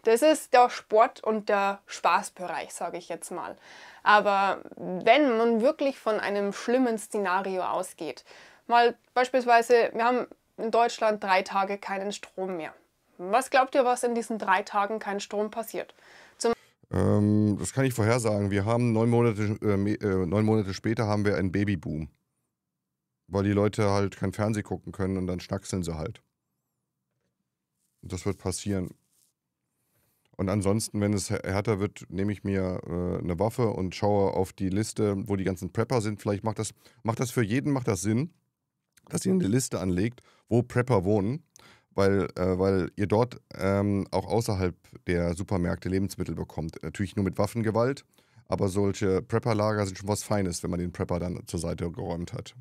Das ist der Sport- und der Spaßbereich, sage ich jetzt mal. Aber wenn man wirklich von einem schlimmen Szenario ausgeht, mal beispielsweise, wir haben in Deutschland drei Tage keinen Strom mehr. Was glaubt ihr, was in diesen drei Tagen kein Strom passiert? Zum ähm, das kann ich vorhersagen. Wir haben neun Monate, äh, äh, neun Monate später haben wir einen Babyboom. Weil die Leute halt kein Fernsehen gucken können und dann schnackseln sie halt. Das wird passieren. Und ansonsten, wenn es härter wird, nehme ich mir äh, eine Waffe und schaue auf die Liste, wo die ganzen Prepper sind. Vielleicht macht das, macht das für jeden macht das Sinn, dass ihr eine Liste anlegt, wo Prepper wohnen weil, äh, weil ihr dort ähm, auch außerhalb der Supermärkte Lebensmittel bekommt. Natürlich nur mit Waffengewalt, aber solche Prepper-Lager sind schon was Feines, wenn man den Prepper dann zur Seite geräumt hat.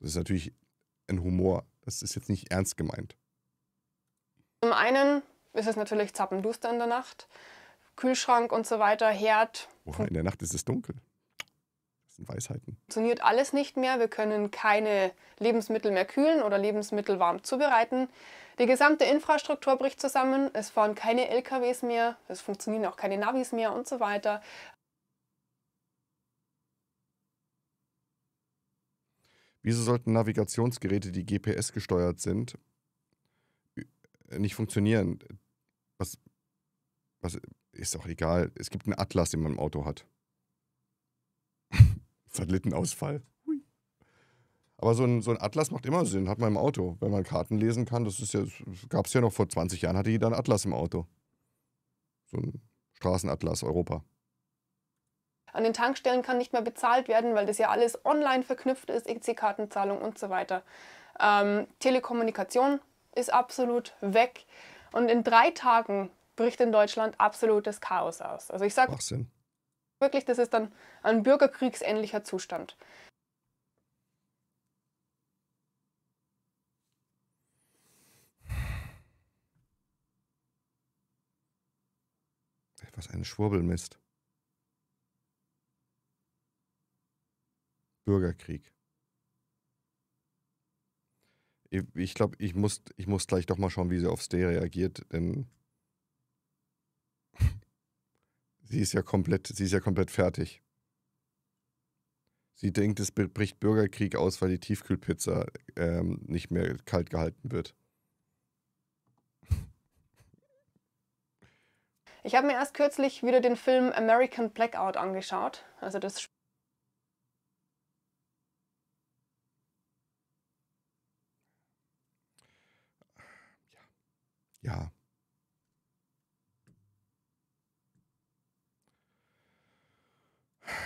Das ist natürlich ein Humor. Das ist jetzt nicht ernst gemeint. Zum einen ist es natürlich zappenduster in der Nacht. Kühlschrank und so weiter, Herd. Oha, in der Nacht ist es dunkel sind Weisheiten. Funktioniert alles nicht mehr. Wir können keine Lebensmittel mehr kühlen oder Lebensmittel warm zubereiten. Die gesamte Infrastruktur bricht zusammen. Es fahren keine LKWs mehr. Es funktionieren auch keine Navis mehr und so weiter. Wieso sollten Navigationsgeräte, die GPS gesteuert sind, nicht funktionieren? Was, was ist doch egal. Es gibt einen Atlas, den man im Auto hat. Satellitenausfall. Aber so ein, so ein Atlas macht immer Sinn, hat man im Auto. Wenn man Karten lesen kann, das ist ja, gab es ja noch vor 20 Jahren, hatte jeder ein Atlas im Auto. So ein Straßenatlas Europa. An den Tankstellen kann nicht mehr bezahlt werden, weil das ja alles online verknüpft ist, EC-Kartenzahlung und so weiter. Ähm, Telekommunikation ist absolut weg. Und in drei Tagen bricht in Deutschland absolutes Chaos aus. Also ich sage, Wirklich, das ist dann ein bürgerkriegsähnlicher Zustand. Was ein Schwurbelmist. Bürgerkrieg. Ich glaube, ich muss, ich muss gleich doch mal schauen, wie sie aufs D reagiert, denn Sie ist ja komplett, sie ist ja komplett fertig. Sie denkt, es bricht Bürgerkrieg aus, weil die Tiefkühlpizza ähm, nicht mehr kalt gehalten wird. Ich habe mir erst kürzlich wieder den Film American Blackout angeschaut. Also das Ja.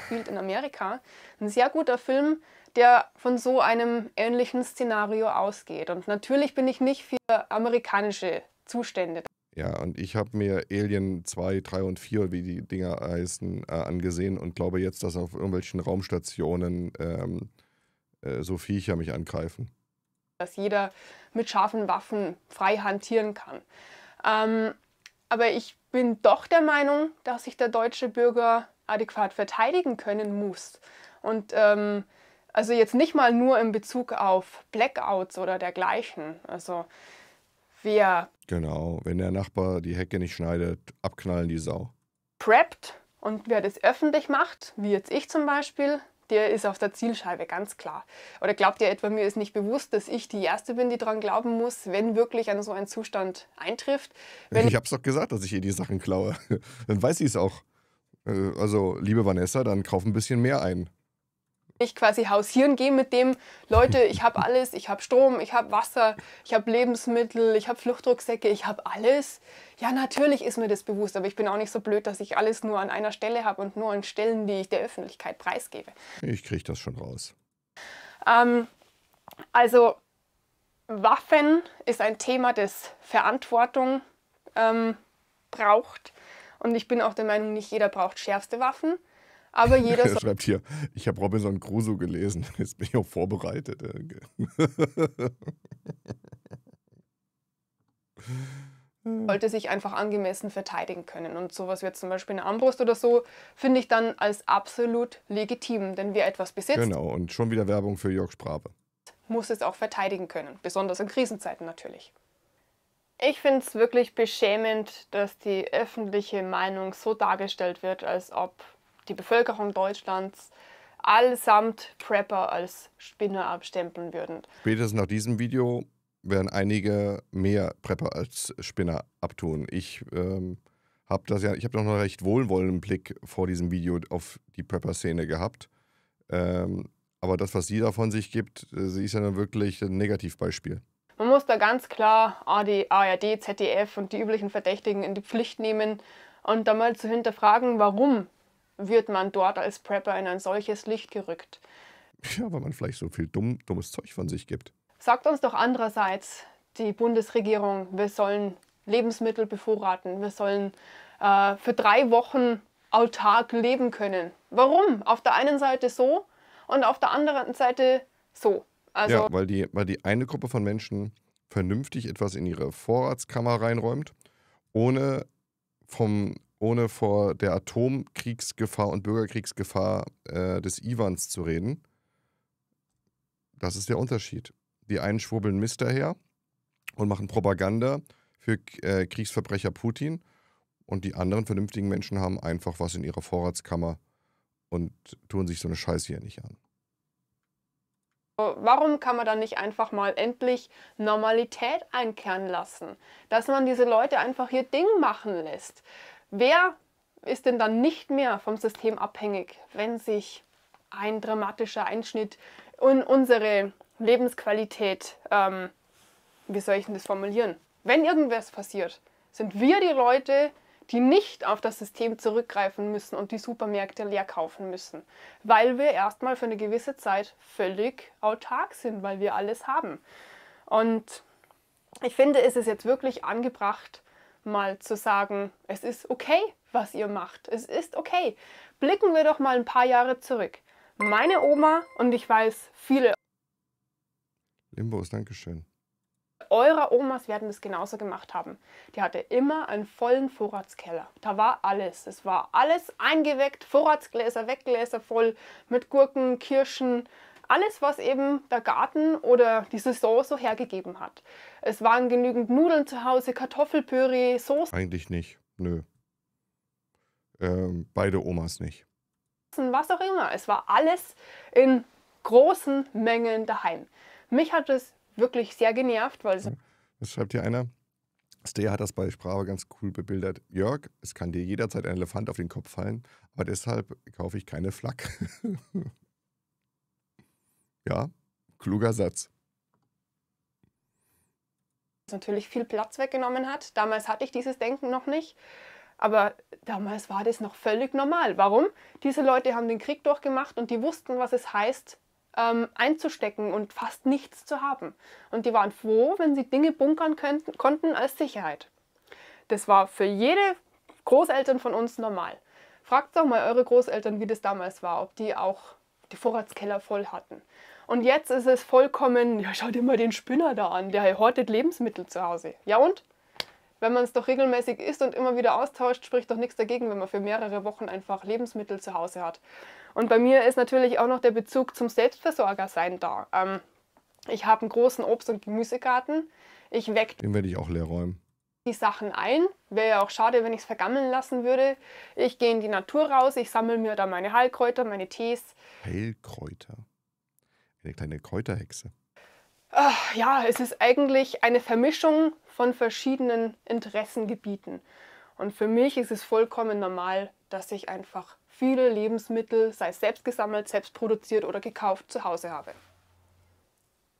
spielt in Amerika. Ein sehr guter Film, der von so einem ähnlichen Szenario ausgeht. Und natürlich bin ich nicht für amerikanische Zustände. Ja, und ich habe mir Alien 2, 3 und 4, wie die Dinger heißen, äh, angesehen und glaube jetzt, dass auf irgendwelchen Raumstationen ähm, äh, so Viecher mich angreifen. Dass jeder mit scharfen Waffen frei hantieren kann. Ähm, aber ich bin doch der Meinung, dass sich der deutsche Bürger adäquat verteidigen können muss. Und ähm, also jetzt nicht mal nur in Bezug auf Blackouts oder dergleichen. Also wer. Genau, wenn der Nachbar die Hecke nicht schneidet, abknallen die Sau. Preppt und wer das öffentlich macht, wie jetzt ich zum Beispiel, der ist auf der Zielscheibe, ganz klar. Oder glaubt ihr etwa, mir ist nicht bewusst, dass ich die Erste bin, die daran glauben muss, wenn wirklich an so ein Zustand eintrifft? Wenn ich hab's doch gesagt, dass ich ihr die Sachen klaue. Dann weiß sie es auch. Äh, also, liebe Vanessa, dann kauf ein bisschen mehr ein. Ich quasi hausieren gehe mit dem, Leute, ich habe alles, ich habe Strom, ich habe Wasser, ich habe Lebensmittel, ich habe Fluchtdrucksäcke, ich habe alles. Ja, natürlich ist mir das bewusst, aber ich bin auch nicht so blöd, dass ich alles nur an einer Stelle habe und nur an Stellen, die ich der Öffentlichkeit preisgebe. Ich kriege das schon raus. Ähm, also, Waffen ist ein Thema, das Verantwortung ähm, braucht. Und ich bin auch der Meinung, nicht jeder braucht schärfste Waffen. Aber jeder er schreibt hier, ich habe Robinson Crusoe gelesen, jetzt bin ich auch vorbereitet. Äh, sollte sich einfach angemessen verteidigen können. Und sowas wie zum Beispiel eine Armbrust oder so, finde ich dann als absolut legitim. Denn wer etwas besitzt... Genau, und schon wieder Werbung für Jörg Sprabe. ...muss es auch verteidigen können. Besonders in Krisenzeiten natürlich. Ich finde es wirklich beschämend, dass die öffentliche Meinung so dargestellt wird, als ob die Bevölkerung Deutschlands allesamt Prepper als Spinner abstempeln würden. Spätestens nach diesem Video werden einige mehr Prepper als Spinner abtun. Ich ähm, habe das ja, ich habe noch einen recht wohlwollenden Blick vor diesem Video auf die Prepper-Szene gehabt. Ähm, aber das, was sie davon sich gibt, äh, sie ist ja dann wirklich ein Negativbeispiel. Man muss da ganz klar ARD, ZDF und die üblichen Verdächtigen in die Pflicht nehmen und da mal zu hinterfragen, warum wird man dort als Prepper in ein solches Licht gerückt. Ja, weil man vielleicht so viel dumm, dummes Zeug von sich gibt. Sagt uns doch andererseits die Bundesregierung, wir sollen Lebensmittel bevorraten, wir sollen äh, für drei Wochen autark leben können. Warum? Auf der einen Seite so und auf der anderen Seite so. Also ja, weil die, weil die eine Gruppe von Menschen vernünftig etwas in ihre Vorratskammer reinräumt, ohne, vom, ohne vor der Atomkriegsgefahr und Bürgerkriegsgefahr äh, des Iwans zu reden. Das ist der Unterschied. Die einen schwurbeln Mist daher und machen Propaganda für äh, Kriegsverbrecher Putin und die anderen vernünftigen Menschen haben einfach was in ihrer Vorratskammer und tun sich so eine Scheiße hier nicht an. Warum kann man dann nicht einfach mal endlich Normalität einkehren lassen? Dass man diese Leute einfach ihr Ding machen lässt. Wer ist denn dann nicht mehr vom System abhängig, wenn sich ein dramatischer Einschnitt in unsere Lebensqualität, ähm, wie soll ich denn das formulieren? Wenn irgendwas passiert, sind wir die Leute, die nicht auf das System zurückgreifen müssen und die Supermärkte leer kaufen müssen, weil wir erstmal für eine gewisse Zeit völlig autark sind, weil wir alles haben. Und ich finde, es ist jetzt wirklich angebracht, mal zu sagen, es ist okay, was ihr macht. Es ist okay. Blicken wir doch mal ein paar Jahre zurück. Meine Oma und ich weiß, viele. Limbos, Dankeschön eurer Omas werden das genauso gemacht haben. Die hatte immer einen vollen Vorratskeller. Da war alles. Es war alles eingeweckt, Vorratsgläser, Weggläser voll mit Gurken, Kirschen, alles, was eben der Garten oder die Saison so hergegeben hat. Es waren genügend Nudeln zu Hause, Kartoffelpüree, Soße. Eigentlich nicht, nö. Ähm, beide Omas nicht. Was auch immer. Es war alles in großen Mengen daheim. Mich hat es wirklich sehr genervt, weil es. Das schreibt hier einer. Stea hat das bei Sprache ganz cool bebildert. Jörg, es kann dir jederzeit ein Elefant auf den Kopf fallen, aber deshalb kaufe ich keine Flak. ja, kluger Satz. Das natürlich viel Platz weggenommen hat. Damals hatte ich dieses Denken noch nicht. Aber damals war das noch völlig normal. Warum? Diese Leute haben den Krieg durchgemacht und die wussten, was es heißt, ähm, einzustecken und fast nichts zu haben. Und die waren froh, wenn sie Dinge bunkern könnten, konnten als Sicherheit. Das war für jede Großeltern von uns normal. Fragt doch mal eure Großeltern, wie das damals war, ob die auch die Vorratskeller voll hatten. Und jetzt ist es vollkommen, ja, schau dir mal den Spinner da an, der hortet Lebensmittel zu Hause. Ja und? Wenn man es doch regelmäßig isst und immer wieder austauscht, spricht doch nichts dagegen, wenn man für mehrere Wochen einfach Lebensmittel zu Hause hat. Und bei mir ist natürlich auch noch der Bezug zum Selbstversorger sein da. Ähm, ich habe einen großen Obst- und Gemüsegarten. Ich weck Den werde ich auch leer räumen. Die Sachen ein. Wäre ja auch schade, wenn ich es vergammeln lassen würde. Ich gehe in die Natur raus, ich sammle mir da meine Heilkräuter, meine Tees. Heilkräuter? Eine kleine Kräuterhexe. Ach, ja, es ist eigentlich eine Vermischung von verschiedenen Interessengebieten. Und für mich ist es vollkommen normal, dass ich einfach viele Lebensmittel, sei es selbst gesammelt, selbst produziert oder gekauft, zu Hause habe.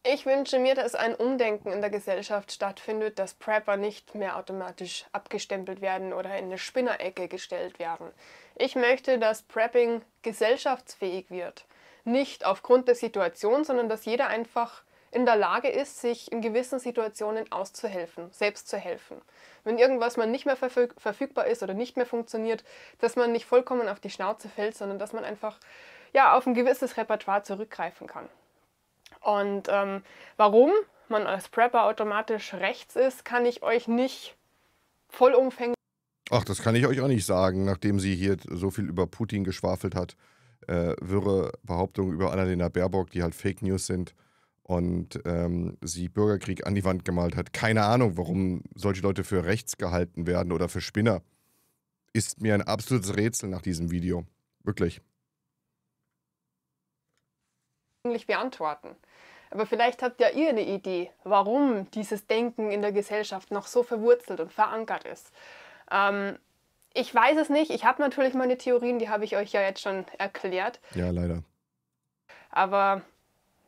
Ich wünsche mir, dass ein Umdenken in der Gesellschaft stattfindet, dass Prepper nicht mehr automatisch abgestempelt werden oder in eine Spinnerecke gestellt werden. Ich möchte, dass Prepping gesellschaftsfähig wird. Nicht aufgrund der Situation, sondern dass jeder einfach in der Lage ist, sich in gewissen Situationen auszuhelfen, selbst zu helfen. Wenn irgendwas mal nicht mehr verfügbar ist oder nicht mehr funktioniert, dass man nicht vollkommen auf die Schnauze fällt, sondern dass man einfach ja, auf ein gewisses Repertoire zurückgreifen kann. Und ähm, warum man als Prepper automatisch rechts ist, kann ich euch nicht vollumfänglich. Ach, das kann ich euch auch nicht sagen, nachdem sie hier so viel über Putin geschwafelt hat. Äh, wirre Behauptungen über Annalena Baerbock, die halt Fake News sind und ähm, sie Bürgerkrieg an die Wand gemalt hat. Keine Ahnung, warum solche Leute für rechts gehalten werden oder für Spinner. Ist mir ein absolutes Rätsel nach diesem Video. Wirklich. Eigentlich beantworten. Aber vielleicht habt ja ihr eine Idee, warum dieses Denken in der Gesellschaft noch so verwurzelt und verankert ist. Ähm, ich weiß es nicht. Ich habe natürlich meine Theorien, die habe ich euch ja jetzt schon erklärt. Ja, leider. Aber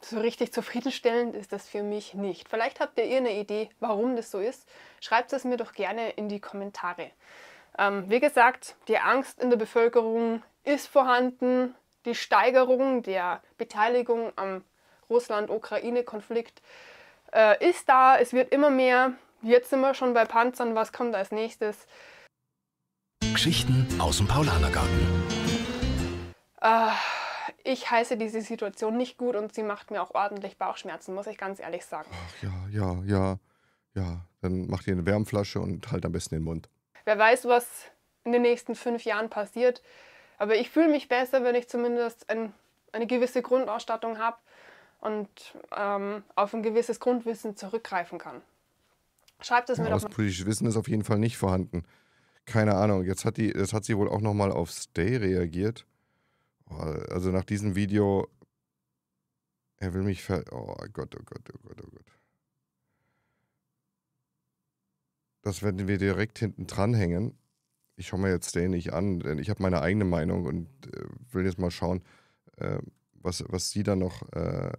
so richtig zufriedenstellend ist das für mich nicht. Vielleicht habt ihr eine Idee, warum das so ist. Schreibt es mir doch gerne in die Kommentare. Ähm, wie gesagt, die Angst in der Bevölkerung ist vorhanden. Die Steigerung der Beteiligung am Russland-Ukraine-Konflikt äh, ist da. Es wird immer mehr. Jetzt sind wir schon bei Panzern. Was kommt als nächstes? Geschichten aus dem Paulanergarten. Äh, ich heiße diese Situation nicht gut und sie macht mir auch ordentlich Bauchschmerzen, muss ich ganz ehrlich sagen. Ach, ja, ja, ja, ja. Dann mach dir eine Wärmflasche und halt am besten den Mund. Wer weiß, was in den nächsten fünf Jahren passiert. Aber ich fühle mich besser, wenn ich zumindest ein, eine gewisse Grundausstattung habe und ähm, auf ein gewisses Grundwissen zurückgreifen kann. Schreibt es ja, mir doch mal. Das politische Wissen ist auf jeden Fall nicht vorhanden. Keine Ahnung. Jetzt hat, die, jetzt hat sie wohl auch nochmal auf Stay reagiert. Also nach diesem Video, er will mich ver... Oh Gott, oh Gott, oh Gott, oh Gott. Das werden wir direkt hinten dranhängen. Ich schaue mir jetzt den nicht an, denn ich habe meine eigene Meinung und äh, will jetzt mal schauen, äh, was, was sie dann noch äh, äh,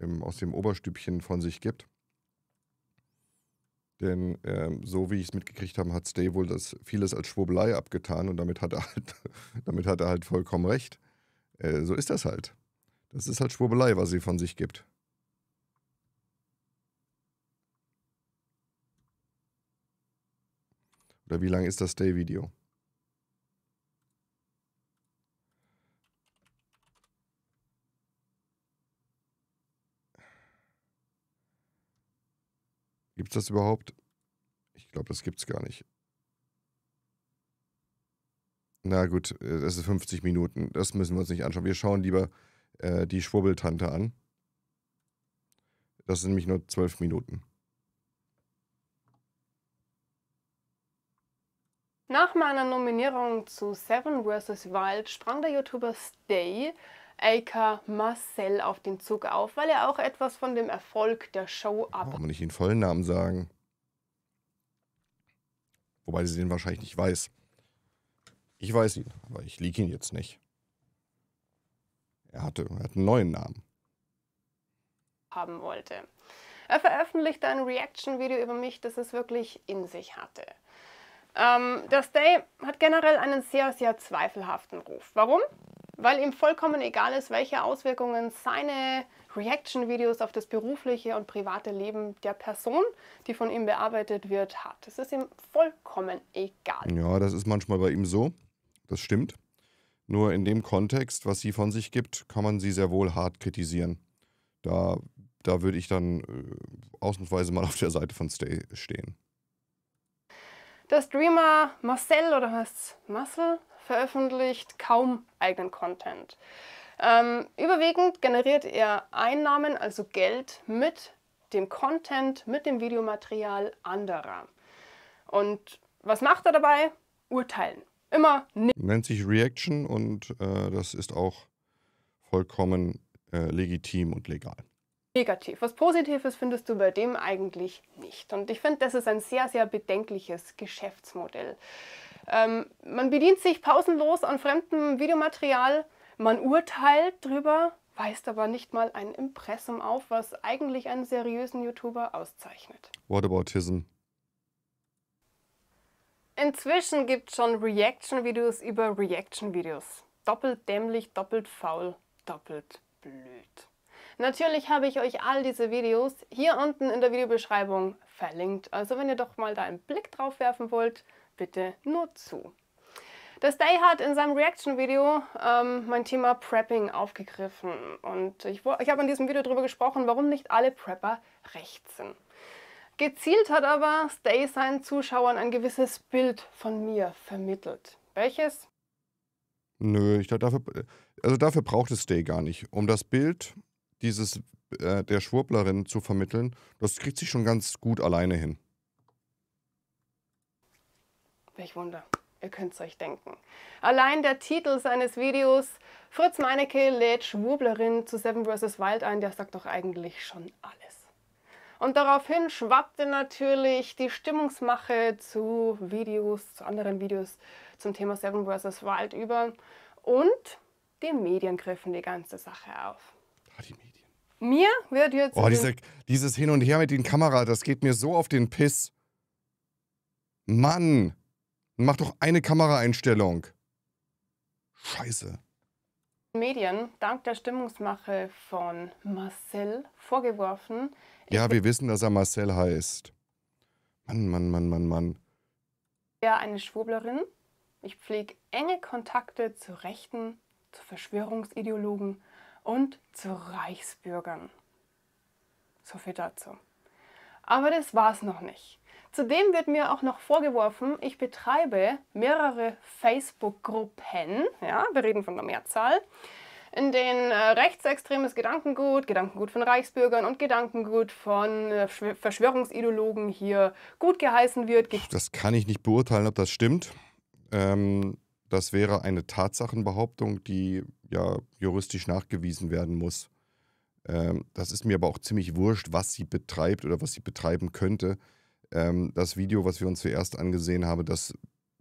im, aus dem Oberstübchen von sich gibt. Denn ähm, so wie ich es mitgekriegt habe, hat Stay wohl das vieles als Schwurbelei abgetan und damit hat er halt, damit hat er halt vollkommen recht. Äh, so ist das halt. Das ist halt Schwurbelei, was sie von sich gibt. Oder wie lang ist das Stay-Video? Gibt es das überhaupt? Ich glaube, das gibt es gar nicht. Na gut, das äh, ist 50 Minuten. Das müssen wir uns nicht anschauen. Wir schauen lieber äh, die Schwurbeltante an. Das sind nämlich nur 12 Minuten. Nach meiner Nominierung zu Seven vs. Wild sprang der YouTuber Stay Eika Marcel auf den Zug auf, weil er auch etwas von dem Erfolg der Show ab. Warum nicht den vollen Namen sagen? Wobei sie den wahrscheinlich nicht weiß. Ich weiß ihn, aber ich liege ihn jetzt nicht. Er hatte, er hat einen neuen Namen. Haben wollte. Er veröffentlichte ein Reaction-Video über mich, das es wirklich in sich hatte. Ähm, das Day hat generell einen sehr, sehr zweifelhaften Ruf. Warum? weil ihm vollkommen egal ist, welche Auswirkungen seine Reaction-Videos auf das berufliche und private Leben der Person, die von ihm bearbeitet wird, hat. Es ist ihm vollkommen egal. Ja, das ist manchmal bei ihm so. Das stimmt. Nur in dem Kontext, was sie von sich gibt, kann man sie sehr wohl hart kritisieren. Da, da würde ich dann äh, ausnahmsweise mal auf der Seite von Stay stehen. Der Streamer Marcel oder heißt Marcel? veröffentlicht kaum eigenen Content. Ähm, überwiegend generiert er Einnahmen, also Geld, mit dem Content, mit dem Videomaterial anderer. Und was macht er dabei? Urteilen. Immer. Nennt sich Reaction und äh, das ist auch vollkommen äh, legitim und legal. Negativ. Was Positives findest du bei dem eigentlich nicht. Und ich finde, das ist ein sehr, sehr bedenkliches Geschäftsmodell. Ähm, man bedient sich pausenlos an fremdem Videomaterial, man urteilt drüber, weist aber nicht mal ein Impressum auf, was eigentlich einen seriösen YouTuber auszeichnet. What about Hism? Inzwischen gibt es schon Reaction-Videos über Reaction-Videos. Doppelt dämlich, doppelt faul, doppelt blöd. Natürlich habe ich euch all diese Videos hier unten in der Videobeschreibung verlinkt. Also wenn ihr doch mal da einen Blick drauf werfen wollt, bitte nur zu. Das Day hat in seinem Reaction-Video ähm, mein Thema Prepping aufgegriffen und ich, ich habe in diesem Video darüber gesprochen, warum nicht alle Prepper recht sind. Gezielt hat aber Stay seinen Zuschauern ein gewisses Bild von mir vermittelt. Welches? Nö, ich glaube, dafür, also dafür braucht es Stay gar nicht. Um das Bild dieses, äh, der Schwurblerin zu vermitteln, das kriegt sie schon ganz gut alleine hin. Welch Wunder, ihr könnt es euch denken. Allein der Titel seines Videos, Fritz Meinecke lädt Schwurblerin zu Seven vs. Wild ein, der sagt doch eigentlich schon alles. Und daraufhin schwappte natürlich die Stimmungsmache zu Videos, zu anderen Videos zum Thema Seven vs. Wild über und die Medien griffen die ganze Sache auf. Oh, die Medien. Mir wird jetzt. Oh, diese, dieses Hin und Her mit den Kameras, das geht mir so auf den Piss. Mann! Mach doch eine Kameraeinstellung. Scheiße. Medien dank der Stimmungsmache von Marcel vorgeworfen. Ja, wir wissen, dass er Marcel heißt. Mann, Mann, Mann, Mann, Mann. Ja, eine Schwurblerin. Ich pflege enge Kontakte zu Rechten, zu Verschwörungsideologen und zu Reichsbürgern. So viel dazu. Aber das war's noch nicht. Zudem wird mir auch noch vorgeworfen, ich betreibe mehrere Facebook-Gruppen, ja, wir reden von der Mehrzahl, in denen äh, rechtsextremes Gedankengut, Gedankengut von Reichsbürgern und Gedankengut von äh, Verschwörungsideologen hier gut geheißen wird. Das kann ich nicht beurteilen, ob das stimmt. Ähm, das wäre eine Tatsachenbehauptung, die ja juristisch nachgewiesen werden muss. Ähm, das ist mir aber auch ziemlich wurscht, was sie betreibt oder was sie betreiben könnte ähm, das Video, was wir uns zuerst angesehen haben, das,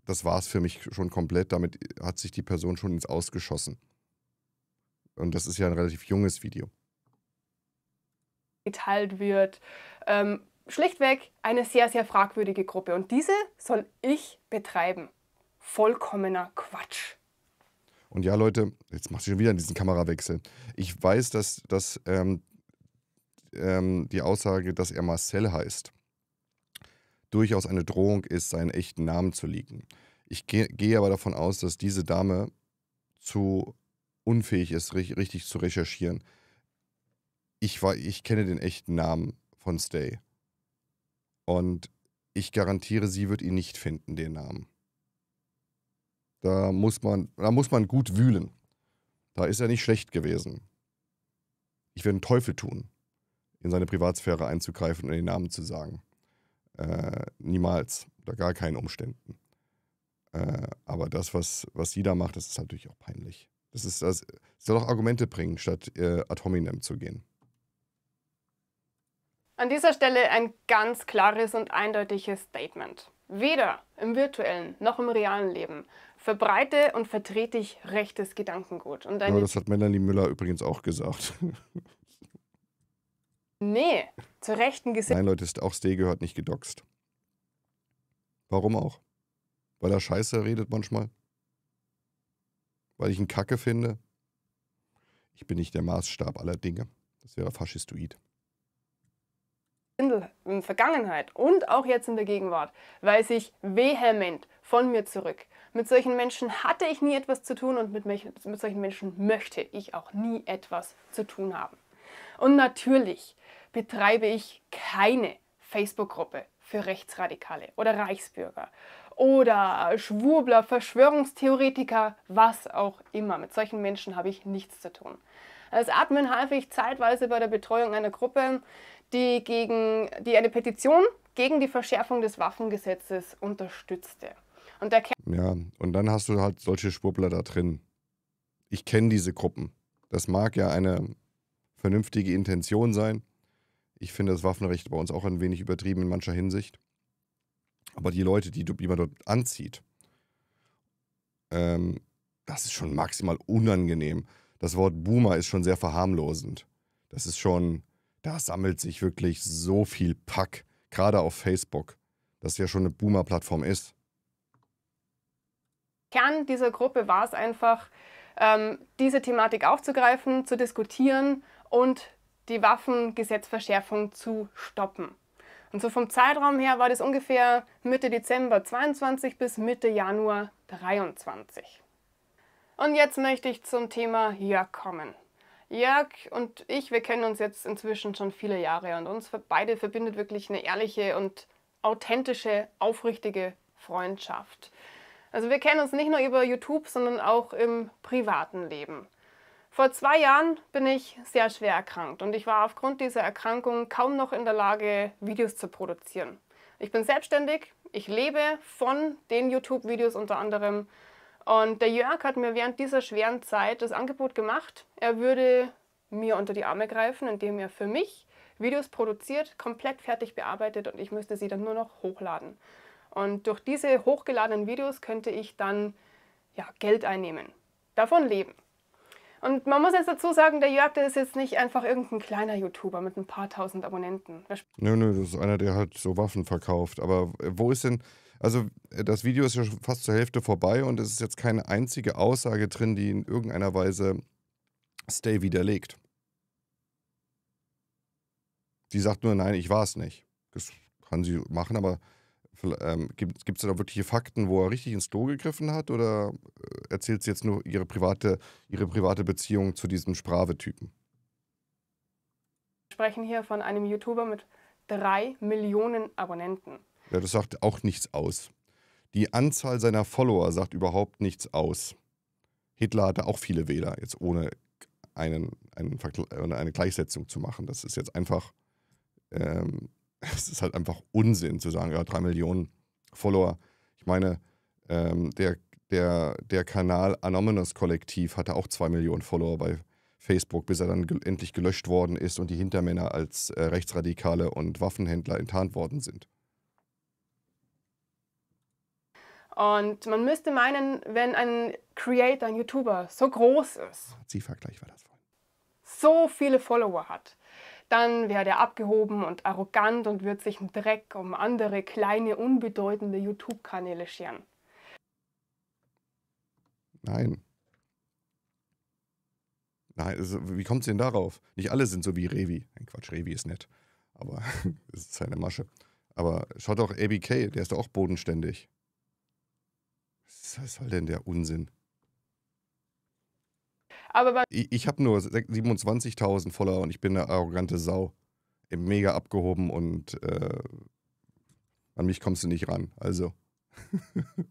das war es für mich schon komplett. Damit hat sich die Person schon ins Ausgeschossen. Und das ist ja ein relativ junges Video. Geteilt wird. Ähm, schlichtweg eine sehr, sehr fragwürdige Gruppe. Und diese soll ich betreiben. Vollkommener Quatsch. Und ja, Leute, jetzt macht ihr schon wieder diesen Kamerawechsel. Ich weiß, dass, dass ähm, ähm, die Aussage, dass er Marcel heißt, durchaus eine Drohung ist, seinen echten Namen zu leaken. Ich ge gehe aber davon aus, dass diese Dame zu unfähig ist, richtig zu recherchieren. Ich, war, ich kenne den echten Namen von Stay. Und ich garantiere, sie wird ihn nicht finden, den Namen. Da muss man, da muss man gut wühlen. Da ist er nicht schlecht gewesen. Ich werde einen Teufel tun, in seine Privatsphäre einzugreifen und den Namen zu sagen. Äh, niemals, unter gar keinen Umständen. Äh, aber das, was, was sie da macht, das ist halt natürlich auch peinlich. Das ist, das soll auch Argumente bringen, statt äh, ad hominem zu gehen. An dieser Stelle ein ganz klares und eindeutiges Statement. Weder im virtuellen noch im realen Leben verbreite und vertrete ich rechtes Gedankengut. Und ja, das hat Melanie Müller übrigens auch gesagt. Nee, zur rechten Gesicht. Nein, Leute, auch Stay gehört nicht gedoxt. Warum auch? Weil er scheiße redet manchmal? Weil ich ihn kacke finde? Ich bin nicht der Maßstab aller Dinge. Das wäre faschistoid. In der Vergangenheit und auch jetzt in der Gegenwart weise ich vehement von mir zurück. Mit solchen Menschen hatte ich nie etwas zu tun und mit, mit solchen Menschen möchte ich auch nie etwas zu tun haben. Und natürlich betreibe ich keine Facebook-Gruppe für Rechtsradikale oder Reichsbürger oder Schwurbler, Verschwörungstheoretiker, was auch immer. Mit solchen Menschen habe ich nichts zu tun. Als Admin half ich zeitweise bei der Betreuung einer Gruppe, die, gegen, die eine Petition gegen die Verschärfung des Waffengesetzes unterstützte. Und der ja, und dann hast du halt solche Schwurbler da drin. Ich kenne diese Gruppen. Das mag ja eine vernünftige Intention sein. Ich finde das Waffenrecht bei uns auch ein wenig übertrieben in mancher Hinsicht. Aber die Leute, die, die man dort anzieht, ähm, das ist schon maximal unangenehm. Das Wort Boomer ist schon sehr verharmlosend. Das ist schon, da sammelt sich wirklich so viel Pack, gerade auf Facebook, das ja schon eine Boomer-Plattform ist. Kern dieser Gruppe war es einfach, ähm, diese Thematik aufzugreifen, zu diskutieren und die Waffengesetzverschärfung zu stoppen. Und so vom Zeitraum her war das ungefähr Mitte Dezember 22 bis Mitte Januar 23. Und jetzt möchte ich zum Thema Jörg kommen. Jörg und ich, wir kennen uns jetzt inzwischen schon viele Jahre und uns beide verbindet wirklich eine ehrliche und authentische, aufrichtige Freundschaft. Also wir kennen uns nicht nur über YouTube, sondern auch im privaten Leben. Vor zwei Jahren bin ich sehr schwer erkrankt und ich war aufgrund dieser Erkrankung kaum noch in der Lage, Videos zu produzieren. Ich bin selbstständig, ich lebe von den YouTube-Videos unter anderem und der Jörg hat mir während dieser schweren Zeit das Angebot gemacht, er würde mir unter die Arme greifen, indem er für mich Videos produziert, komplett fertig bearbeitet und ich müsste sie dann nur noch hochladen. Und durch diese hochgeladenen Videos könnte ich dann ja, Geld einnehmen, davon leben. Und man muss jetzt dazu sagen, der Jörg, der ist jetzt nicht einfach irgendein kleiner YouTuber mit ein paar tausend Abonnenten. Nö, nö, das ist einer, der halt so Waffen verkauft. Aber äh, wo ist denn, also äh, das Video ist ja schon fast zur Hälfte vorbei und es ist jetzt keine einzige Aussage drin, die in irgendeiner Weise Stay widerlegt. Die sagt nur, nein, ich war es nicht. Das kann sie machen, aber ähm, gibt es da wirkliche Fakten, wo er richtig ins Klo gegriffen hat oder äh, erzählt sie jetzt nur ihre private, ihre private Beziehung zu diesem Sprave-Typen? Wir sprechen hier von einem YouTuber mit drei Millionen Abonnenten. Ja, das sagt auch nichts aus. Die Anzahl seiner Follower sagt überhaupt nichts aus. Hitler hatte auch viele Wähler, jetzt ohne einen, einen eine Gleichsetzung zu machen. Das ist jetzt einfach ähm, es ist halt einfach Unsinn zu sagen, ja, drei Millionen Follower. Ich meine, ähm, der, der, der Kanal Anonymous Kollektiv hatte auch zwei Millionen Follower bei Facebook, bis er dann gel endlich gelöscht worden ist und die Hintermänner als äh, Rechtsradikale und Waffenhändler enttarnt worden sind. Und man müsste meinen, wenn ein Creator, ein YouTuber so groß ist. Zielvergleich war das So viele Follower hat dann wäre er abgehoben und arrogant und würde sich einen Dreck um andere kleine, unbedeutende YouTube-Kanäle scheren. Nein. Nein, also wie kommt es denn darauf? Nicht alle sind so wie Revi. Ein Quatsch, Revi ist nett. Aber das ist seine Masche. Aber schaut doch ABK, der ist doch auch bodenständig. Was soll denn der Unsinn? Aber ich, ich habe nur 27.000 Follower und ich bin eine arrogante Sau. Mega abgehoben und äh, an mich kommst du nicht ran. Also.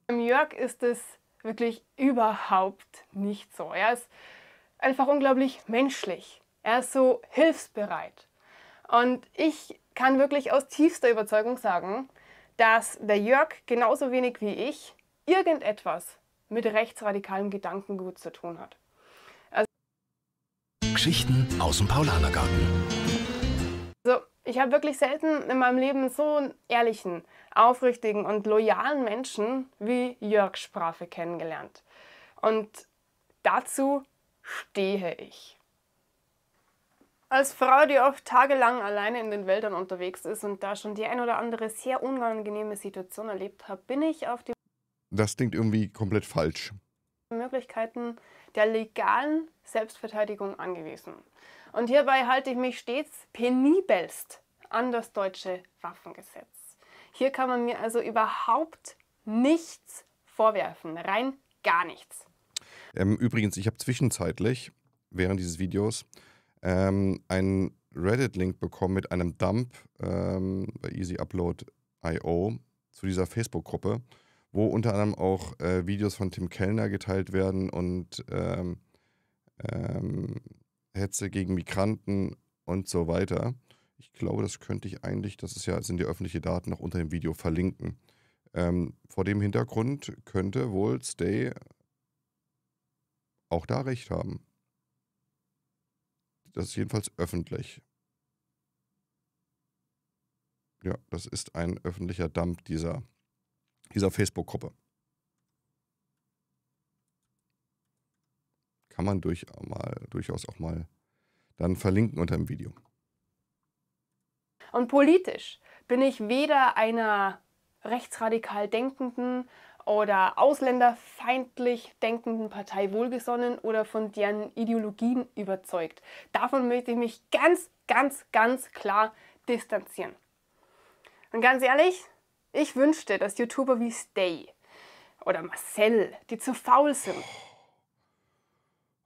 Beim Jörg ist es wirklich überhaupt nicht so. Er ist einfach unglaublich menschlich. Er ist so hilfsbereit. Und ich kann wirklich aus tiefster Überzeugung sagen, dass der Jörg genauso wenig wie ich irgendetwas mit rechtsradikalem Gedankengut zu tun hat. Geschichten aus dem Paulanergarten. So, ich habe wirklich selten in meinem Leben so einen ehrlichen, aufrichtigen und loyalen Menschen wie Jörg Sprafe kennengelernt. Und dazu stehe ich. Als Frau, die oft tagelang alleine in den Wäldern unterwegs ist und da schon die ein oder andere sehr unangenehme Situation erlebt hat, bin ich auf die. Das klingt irgendwie komplett falsch. Möglichkeiten der legalen Selbstverteidigung angewiesen. Und hierbei halte ich mich stets penibelst an das deutsche Waffengesetz. Hier kann man mir also überhaupt nichts vorwerfen, rein gar nichts. Ähm, übrigens, ich habe zwischenzeitlich während dieses Videos ähm, einen Reddit-Link bekommen mit einem Dump ähm, bei EasyUpload.io zu dieser Facebook-Gruppe wo unter anderem auch äh, Videos von Tim Kellner geteilt werden und ähm, ähm, Hetze gegen Migranten und so weiter. Ich glaube, das könnte ich eigentlich, das ist ja, sind die öffentliche Daten, noch unter dem Video verlinken. Ähm, vor dem Hintergrund könnte wohl Stay auch da recht haben. Das ist jedenfalls öffentlich. Ja, das ist ein öffentlicher Dump dieser dieser Facebook-Gruppe. Kann man durch, mal, durchaus auch mal dann verlinken unter dem Video. Und politisch bin ich weder einer rechtsradikal denkenden oder ausländerfeindlich denkenden Partei wohlgesonnen oder von deren Ideologien überzeugt. Davon möchte ich mich ganz, ganz, ganz klar distanzieren. Und ganz ehrlich, ich wünschte, dass YouTuber wie Stay oder Marcel, die zu faul sind.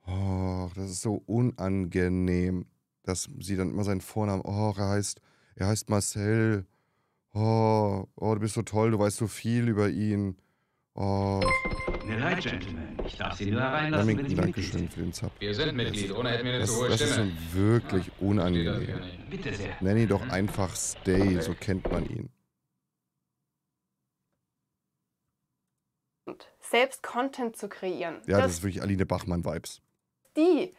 Oh, das ist so unangenehm, dass sie dann immer seinen Vornamen, oh, er heißt, er heißt Marcel. Oh, oh, du bist so toll, du weißt so viel über ihn. Oh. Mir leid, Gentlemen. Ich darf Sie nur reinlassen, wenn Sie Dankeschön Mitglied für den Sub. Wir sind Mitglied, ohne hätten wir eine so hohe Das ist wirklich unangenehm. Bitte sehr. Nenn ihn doch einfach Stay, so kennt man ihn. selbst Content zu kreieren. Ja, das, ist wirklich Aline Bachmann-Vibes. Die,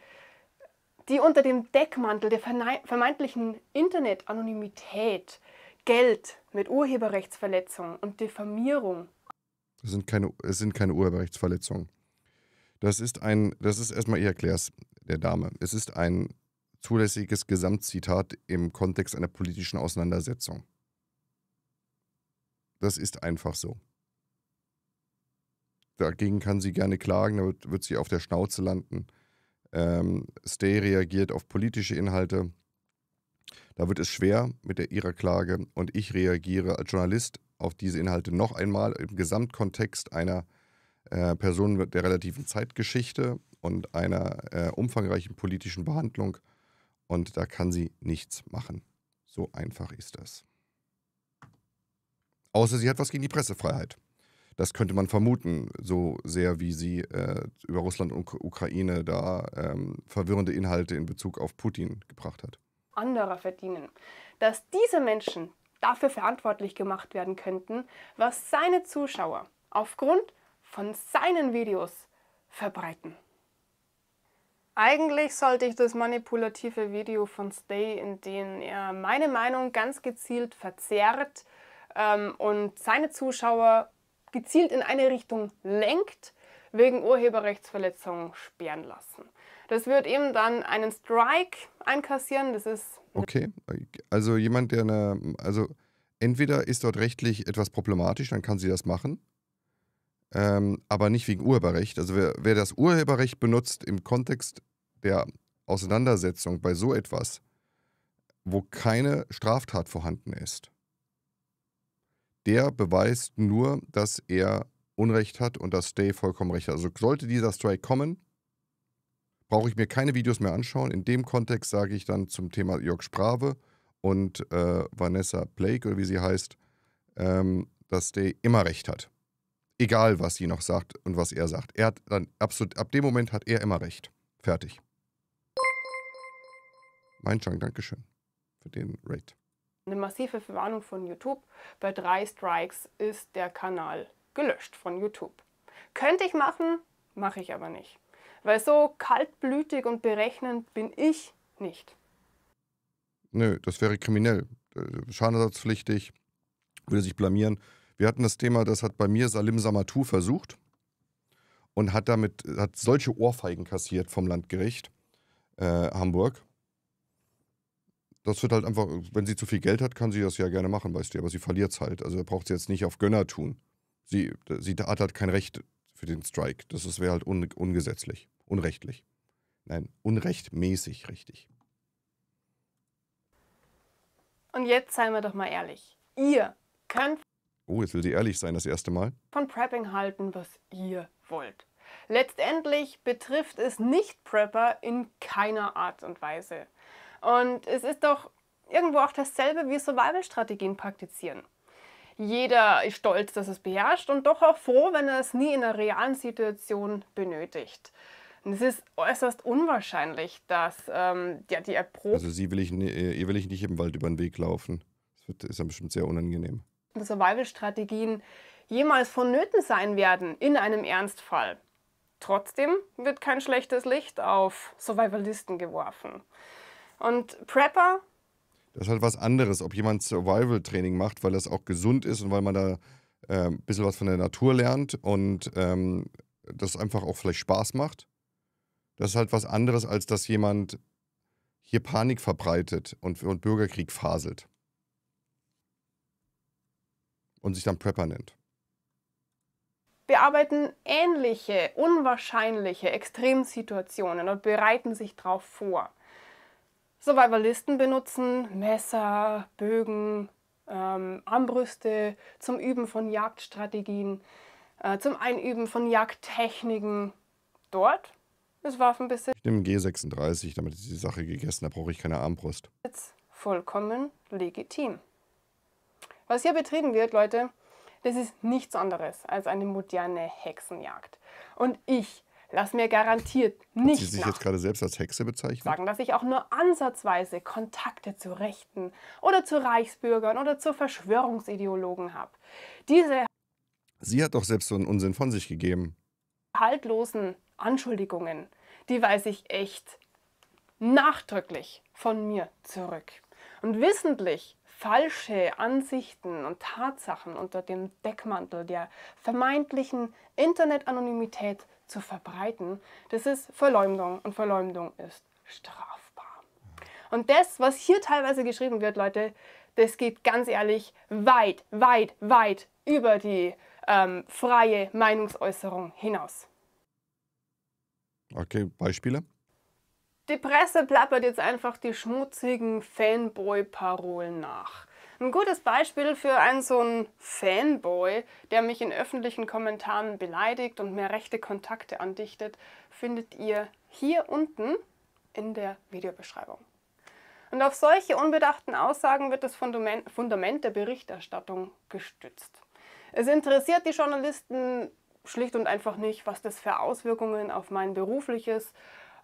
die unter dem Deckmantel der vermeintlichen Internet-Anonymität Geld mit Urheberrechtsverletzungen und Diffamierung. Es sind keine, es sind keine Urheberrechtsverletzungen. Das ist ein, das ist erstmal, ich erkläre es der Dame. Es ist ein zulässiges Gesamtzitat im Kontext einer politischen Auseinandersetzung. Das ist einfach so dagegen kann sie gerne klagen, da wird, sie auf der Schnauze landen. Ähm, Stay reagiert auf politische Inhalte. Da wird es schwer mit der, ihrer Klage und ich reagiere als Journalist auf diese Inhalte noch einmal im Gesamtkontext einer äh, Person der relativen Zeitgeschichte und einer äh, umfangreichen politischen Behandlung und da kann sie nichts machen. So einfach ist das. Außer sie hat was gegen die Pressefreiheit. Das könnte man vermuten, so sehr wie sie äh, über Russland und Ukraine da ähm, verwirrende Inhalte in Bezug auf Putin gebracht hat. Anderer verdienen. Dass diese Menschen dafür verantwortlich gemacht werden könnten, was seine Zuschauer aufgrund von seinen Videos verbreiten. Eigentlich sollte ich das manipulative Video von Stay, in dem er meine Meinung ganz gezielt verzerrt ähm, und seine Zuschauer gezielt in eine Richtung lenkt, wegen Urheberrechtsverletzung sperren lassen. Das wird eben dann einen Strike einkassieren. Das ist. Okay, also jemand, der eine. Also entweder ist dort rechtlich etwas problematisch, dann kann sie das machen. Ähm, aber nicht wegen Urheberrecht. Also wer, wer, das Urheberrecht benutzt im Kontext der Auseinandersetzung bei so etwas, wo keine Straftat vorhanden ist, der beweist nur, dass er Unrecht hat und dass Stay vollkommen recht hat. Also sollte dieser Strike kommen, brauche ich mir keine Videos mehr anschauen. In dem Kontext sage ich dann zum Thema Jörg Sprave und äh, Vanessa Blake oder wie sie heißt, ähm, dass Stay immer recht hat. Egal, was sie noch sagt und was er sagt. Er hat dann absolut, ab dem Moment hat er immer recht. Fertig. Mein Chang, Dankeschön für den Rate eine massive Verwarnung von YouTube. Bei drei Strikes ist der Kanal gelöscht von YouTube. Könnte ich machen, mache ich aber nicht. Weil so kaltblütig und berechnend bin ich nicht. Nö, das wäre kriminell. Äh, schadensersatzpflichtig, würde sich blamieren. Wir hatten das Thema, das hat bei mir Salim Samatou versucht und hat damit hat solche Ohrfeigen kassiert vom Landgericht äh, Hamburg das wird halt einfach, wenn sie zu viel Geld hat, kann sie das ja gerne machen, weißt du, aber sie verliert es halt. Also braucht sie jetzt nicht auf Gönner tun. Sie, sie hat halt kein Recht für den Strike. Das wäre halt un, ungesetzlich, unrechtlich. Nein, unrechtmäßig richtig. Und jetzt seien wir doch mal ehrlich. Ihr könnt. Oh, jetzt will sie ehrlich sein das erste Mal. Von Prepping halten, was ihr wollt. Letztendlich betrifft es Nicht-Prepper in keiner Art und Weise. Und es ist doch irgendwo auch dasselbe, wie Survival-Strategien praktizieren. Jeder ist stolz, dass es beherrscht und doch auch froh, wenn er es nie in einer realen Situation benötigt. Und es ist äußerst unwahrscheinlich, dass ähm, ja, die Erprobung. Also, sie will ich, äh, ihr will ich nicht im Wald über den Weg laufen. Das wird, ist ja bestimmt sehr unangenehm. Survival-Strategien jemals vonnöten sein werden in einem Ernstfall. Trotzdem wird kein schlechtes Licht auf Survivalisten geworfen. Und Prepper? Das ist halt was anderes, ob jemand Survival-Training macht, weil das auch gesund ist und weil man da äh, ein bisschen was von der Natur lernt und ähm, das einfach auch vielleicht Spaß macht. Das ist halt was anderes, als dass jemand hier Panik verbreitet und, und Bürgerkrieg faselt. Und sich dann Prepper nennt. Wir arbeiten ähnliche, unwahrscheinliche Extremsituationen und bereiten sich darauf vor. Survivalisten benutzen Messer, Bögen, ähm, Armbrüste zum Üben von Jagdstrategien, äh, zum Einüben von Jagdtechniken. Dort ist Waffenbesitz. Ich nehme G36, damit ist die Sache gegessen, da brauche ich keine Armbrust. Jetzt vollkommen legitim. Was hier betrieben wird, Leute, das ist nichts anderes als eine moderne Hexenjagd. Und ich Lass mir garantiert nicht. Hat sie sich nach. jetzt gerade selbst als Hexe bezeichnet? Sagen, dass ich auch nur ansatzweise Kontakte zu Rechten oder zu Reichsbürgern oder zu Verschwörungsideologen habe. Diese. Sie hat doch selbst so einen Unsinn von sich gegeben. Haltlosen Anschuldigungen, die weiß ich echt nachdrücklich von mir zurück. Und wissentlich falsche Ansichten und Tatsachen unter dem Deckmantel der vermeintlichen Internetanonymität zu verbreiten, das ist Verleumdung und Verleumdung ist strafbar. Und das, was hier teilweise geschrieben wird, Leute, das geht ganz ehrlich weit, weit, weit über die ähm, freie Meinungsäußerung hinaus. Okay, Beispiele? Die Presse plappert jetzt einfach die schmutzigen Fanboy-Parolen nach. Ein gutes Beispiel für einen so einen Fanboy, der mich in öffentlichen Kommentaren beleidigt und mir rechte Kontakte andichtet, findet ihr hier unten in der Videobeschreibung. Und auf solche unbedachten Aussagen wird das Fundament, der Berichterstattung gestützt. Es interessiert die Journalisten schlicht und einfach nicht, was das für Auswirkungen auf mein berufliches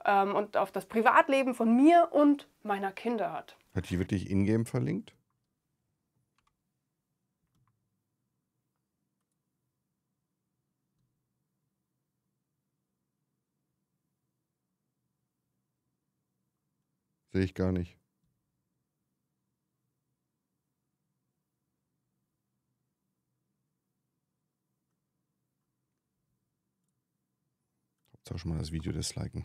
ähm, und auf das Privatleben von mir und meiner Kinder hat. Hat die wirklich ingame verlinkt? Sehe ich gar nicht. Hauptsache schon mal das Video disliken.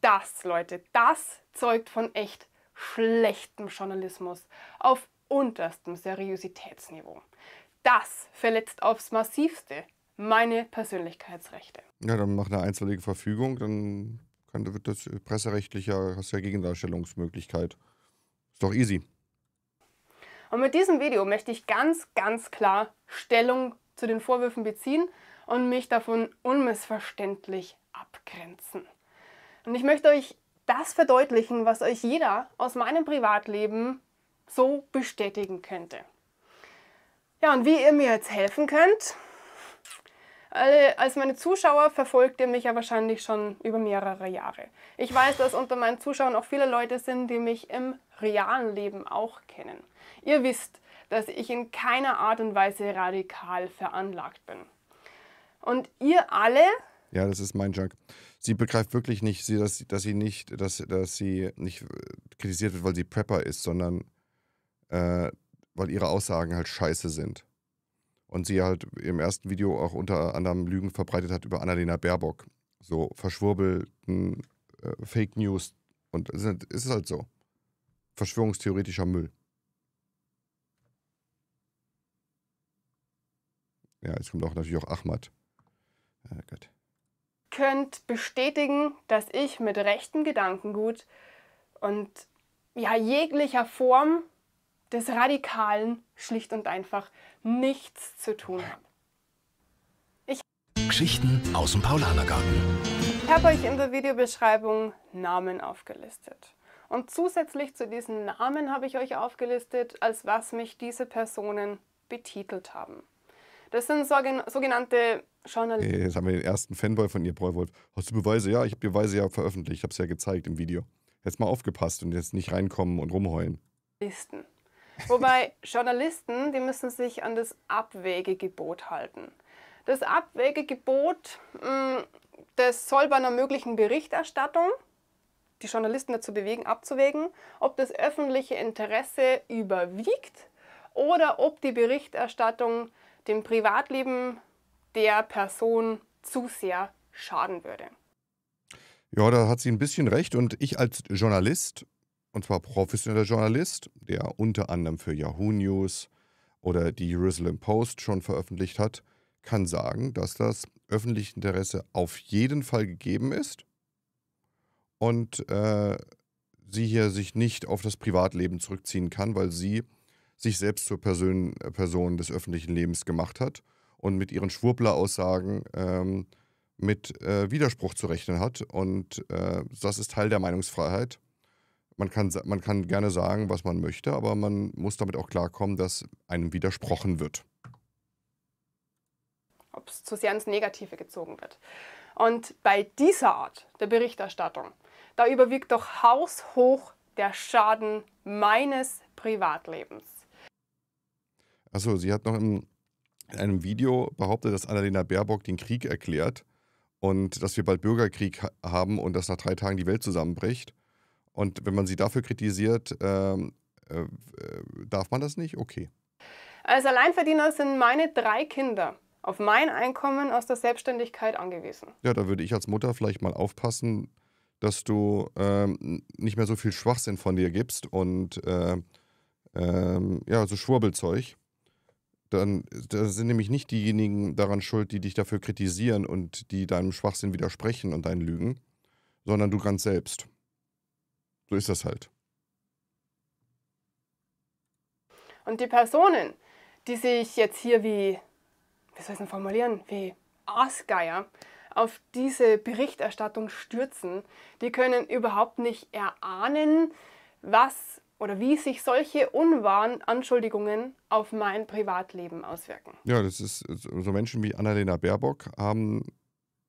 Das, Leute, das zeugt von echt schlechtem Journalismus auf unterstem Seriositätsniveau. Das verletzt aufs massivste meine Persönlichkeitsrechte. Ja, dann mach eine einstweilige Verfügung, dann dann wird das äh, presserechtlicher, hast ja Gegendarstellungsmöglichkeit. Ist doch easy. Und mit diesem Video möchte ich ganz, ganz klar Stellung zu den Vorwürfen beziehen und mich davon unmissverständlich abgrenzen. Und ich möchte euch das verdeutlichen, was euch jeder aus meinem Privatleben so bestätigen könnte. Ja, und wie ihr mir jetzt helfen könnt, als meine Zuschauer verfolgt ihr mich ja wahrscheinlich schon über mehrere Jahre. Ich weiß, dass unter meinen Zuschauern auch viele Leute sind, die mich im realen Leben auch kennen. Ihr wisst, dass ich in keiner Art und Weise radikal veranlagt bin. Und ihr alle. Ja, das ist mein Junk. Sie begreift wirklich nicht, dass, dass sie nicht, dass, dass sie nicht äh, kritisiert wird, weil sie Prepper ist, sondern äh, weil ihre Aussagen halt scheiße sind und sie halt im ersten Video auch unter anderem Lügen verbreitet hat über Annalena Baerbock. So verschwurbelten äh, Fake News. Und es ist halt so. Verschwörungstheoretischer Müll. Ja, jetzt kommt auch natürlich auch Ahmad. Oh Gott. Könnt bestätigen, dass ich mit rechten Gedankengut und ja jeglicher Form des Radikalen schlicht und einfach nichts zu tun haben. Ich Geschichten aus dem Paulanergarten. Ich habe euch in der Videobeschreibung Namen aufgelistet. Und zusätzlich zu diesen Namen habe ich euch aufgelistet, als was mich diese Personen betitelt haben. Das sind sogenannte Journalisten. Hey, äh, jetzt haben wir den ersten Fanboy von ihr, Breuwold. Hast du Beweise? Ja, ich habe Beweise ja veröffentlicht. Ich habe es ja gezeigt im Video. Jetzt mal aufgepasst und jetzt nicht reinkommen und rumheulen. Listen. Wobei Journalisten, die müssen sich an das Abwägegebot halten. Das Abwägegebot hm, das soll bei einer möglichen Berichterstattung die Journalisten dazu bewegen, abzuwägen, ob das öffentliche Interesse überwiegt oder ob die Berichterstattung dem Privatleben der Person zu sehr schaden würde. Ja, da hat sie ein bisschen recht. Und ich als Journalist und zwar professioneller Journalist, der unter anderem für Yahoo News oder die Jerusalem Post schon veröffentlicht hat, kann sagen, dass das öffentliche Interesse auf jeden Fall gegeben ist und äh, sie hier sich nicht auf das Privatleben zurückziehen kann, weil sie sich selbst zur Person, äh, Person des öffentlichen Lebens gemacht hat und mit ihren Schwurbler-Aussagen ähm, mit äh, Widerspruch zu rechnen hat. Und äh, das ist Teil der Meinungsfreiheit man kann, man kann gerne sagen, was man möchte, aber man muss damit auch klarkommen, dass einem widersprochen wird. Ob es zu sehr ins Negative gezogen wird. Und bei dieser Art der Berichterstattung, da überwiegt doch haushoch der Schaden meines Privatlebens. Achso, sie hat noch in einem Video behauptet, dass Annalena Baerbock den Krieg erklärt und dass wir bald Bürgerkrieg haben und dass nach drei Tagen die Welt zusammenbricht. Und wenn man sie dafür kritisiert, ähm, äh, äh, darf man das nicht? Okay. Als Alleinverdiener sind meine drei Kinder auf mein Einkommen aus der Selbstständigkeit angewiesen. Ja, da würde ich als Mutter vielleicht mal aufpassen, dass du ähm, nicht mehr so viel Schwachsinn von dir gibst und äh, ähm, ja, so Schwurbelzeug. Dann da sind nämlich nicht diejenigen daran schuld, die dich dafür kritisieren und die deinem Schwachsinn widersprechen und deinen Lügen, sondern du ganz selbst. So ist das halt. Und die Personen, die sich jetzt hier wie, wie soll ich es formulieren, wie Aasgeier auf diese Berichterstattung stürzen, die können überhaupt nicht erahnen, was oder wie sich solche unwahren Anschuldigungen auf mein Privatleben auswirken. Ja, das ist so Menschen wie Annalena Baerbock haben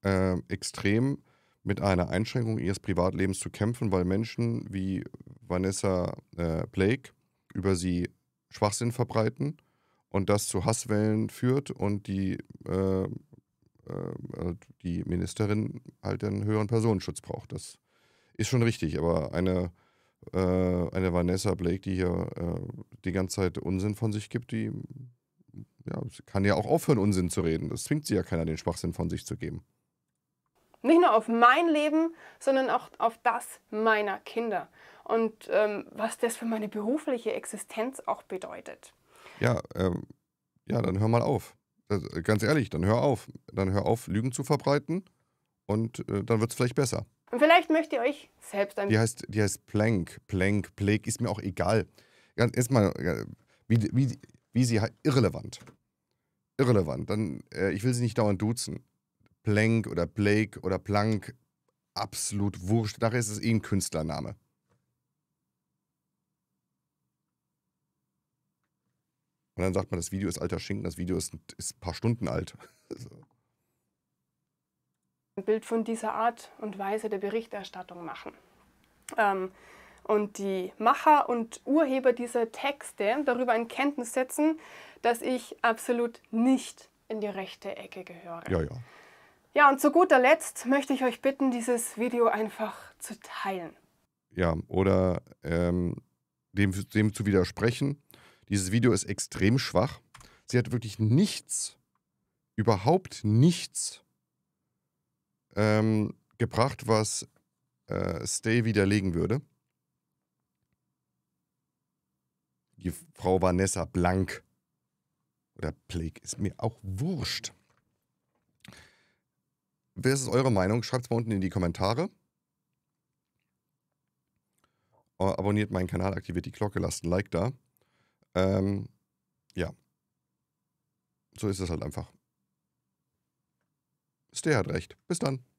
äh, extrem mit einer Einschränkung ihres Privatlebens zu kämpfen, weil Menschen wie Vanessa äh, Blake über sie Schwachsinn verbreiten und das zu Hasswellen führt und die, äh, äh, äh die Ministerin halt einen höheren Personenschutz braucht. Das ist schon richtig, aber eine, äh, eine Vanessa Blake, die hier äh, die ganze Zeit Unsinn von sich gibt, die ja, kann ja auch aufhören, Unsinn zu reden. Das zwingt sie ja keiner, den Schwachsinn von sich zu geben. Nicht nur auf mein Leben, sondern auch auf das meiner Kinder. Und ähm, was das für meine berufliche Existenz auch bedeutet. Ja, ähm, ja, dann hör mal auf. Also, ganz ehrlich, dann hör auf. Dann hör auf, Lügen zu verbreiten und äh, dann wird es vielleicht besser. Und vielleicht möcht ihr euch selbst ein. Die heißt, die heißt Plank, Plank, Plague, ist mir auch egal. Ganz erstmal, wie, wie, wie sie irrelevant. Irrelevant. Dann, äh, ich will sie nicht dauernd duzen. Plank oder Blake oder Plank absolut wurscht. Nachher ist es eh ein Künstlername. Und dann sagt man, das Video ist alter Schinken, das Video ist, ist ein paar Stunden alt. Ein Bild von dieser Art und Weise der Berichterstattung machen. Ähm, und die Macher und Urheber dieser Texte darüber in Kenntnis setzen, dass ich absolut nicht in die rechte Ecke gehöre. Ja, ja. Ja, und zu guter Letzt möchte ich euch bitten, dieses Video einfach zu teilen. Ja, oder ähm, dem, dem zu widersprechen. Dieses Video ist extrem schwach. Sie hat wirklich nichts, überhaupt nichts ähm, gebracht, was äh, Stay widerlegen würde. Die Frau Vanessa Blank oder Blake ist mir auch wurscht. Wer ist eure Meinung? Schreibt es mal unten in die Kommentare. Äh, abonniert meinen Kanal, aktiviert die Glocke, lasst ein Like da. Ähm, ja. So ist es halt einfach. Stay hat recht. Bis dann.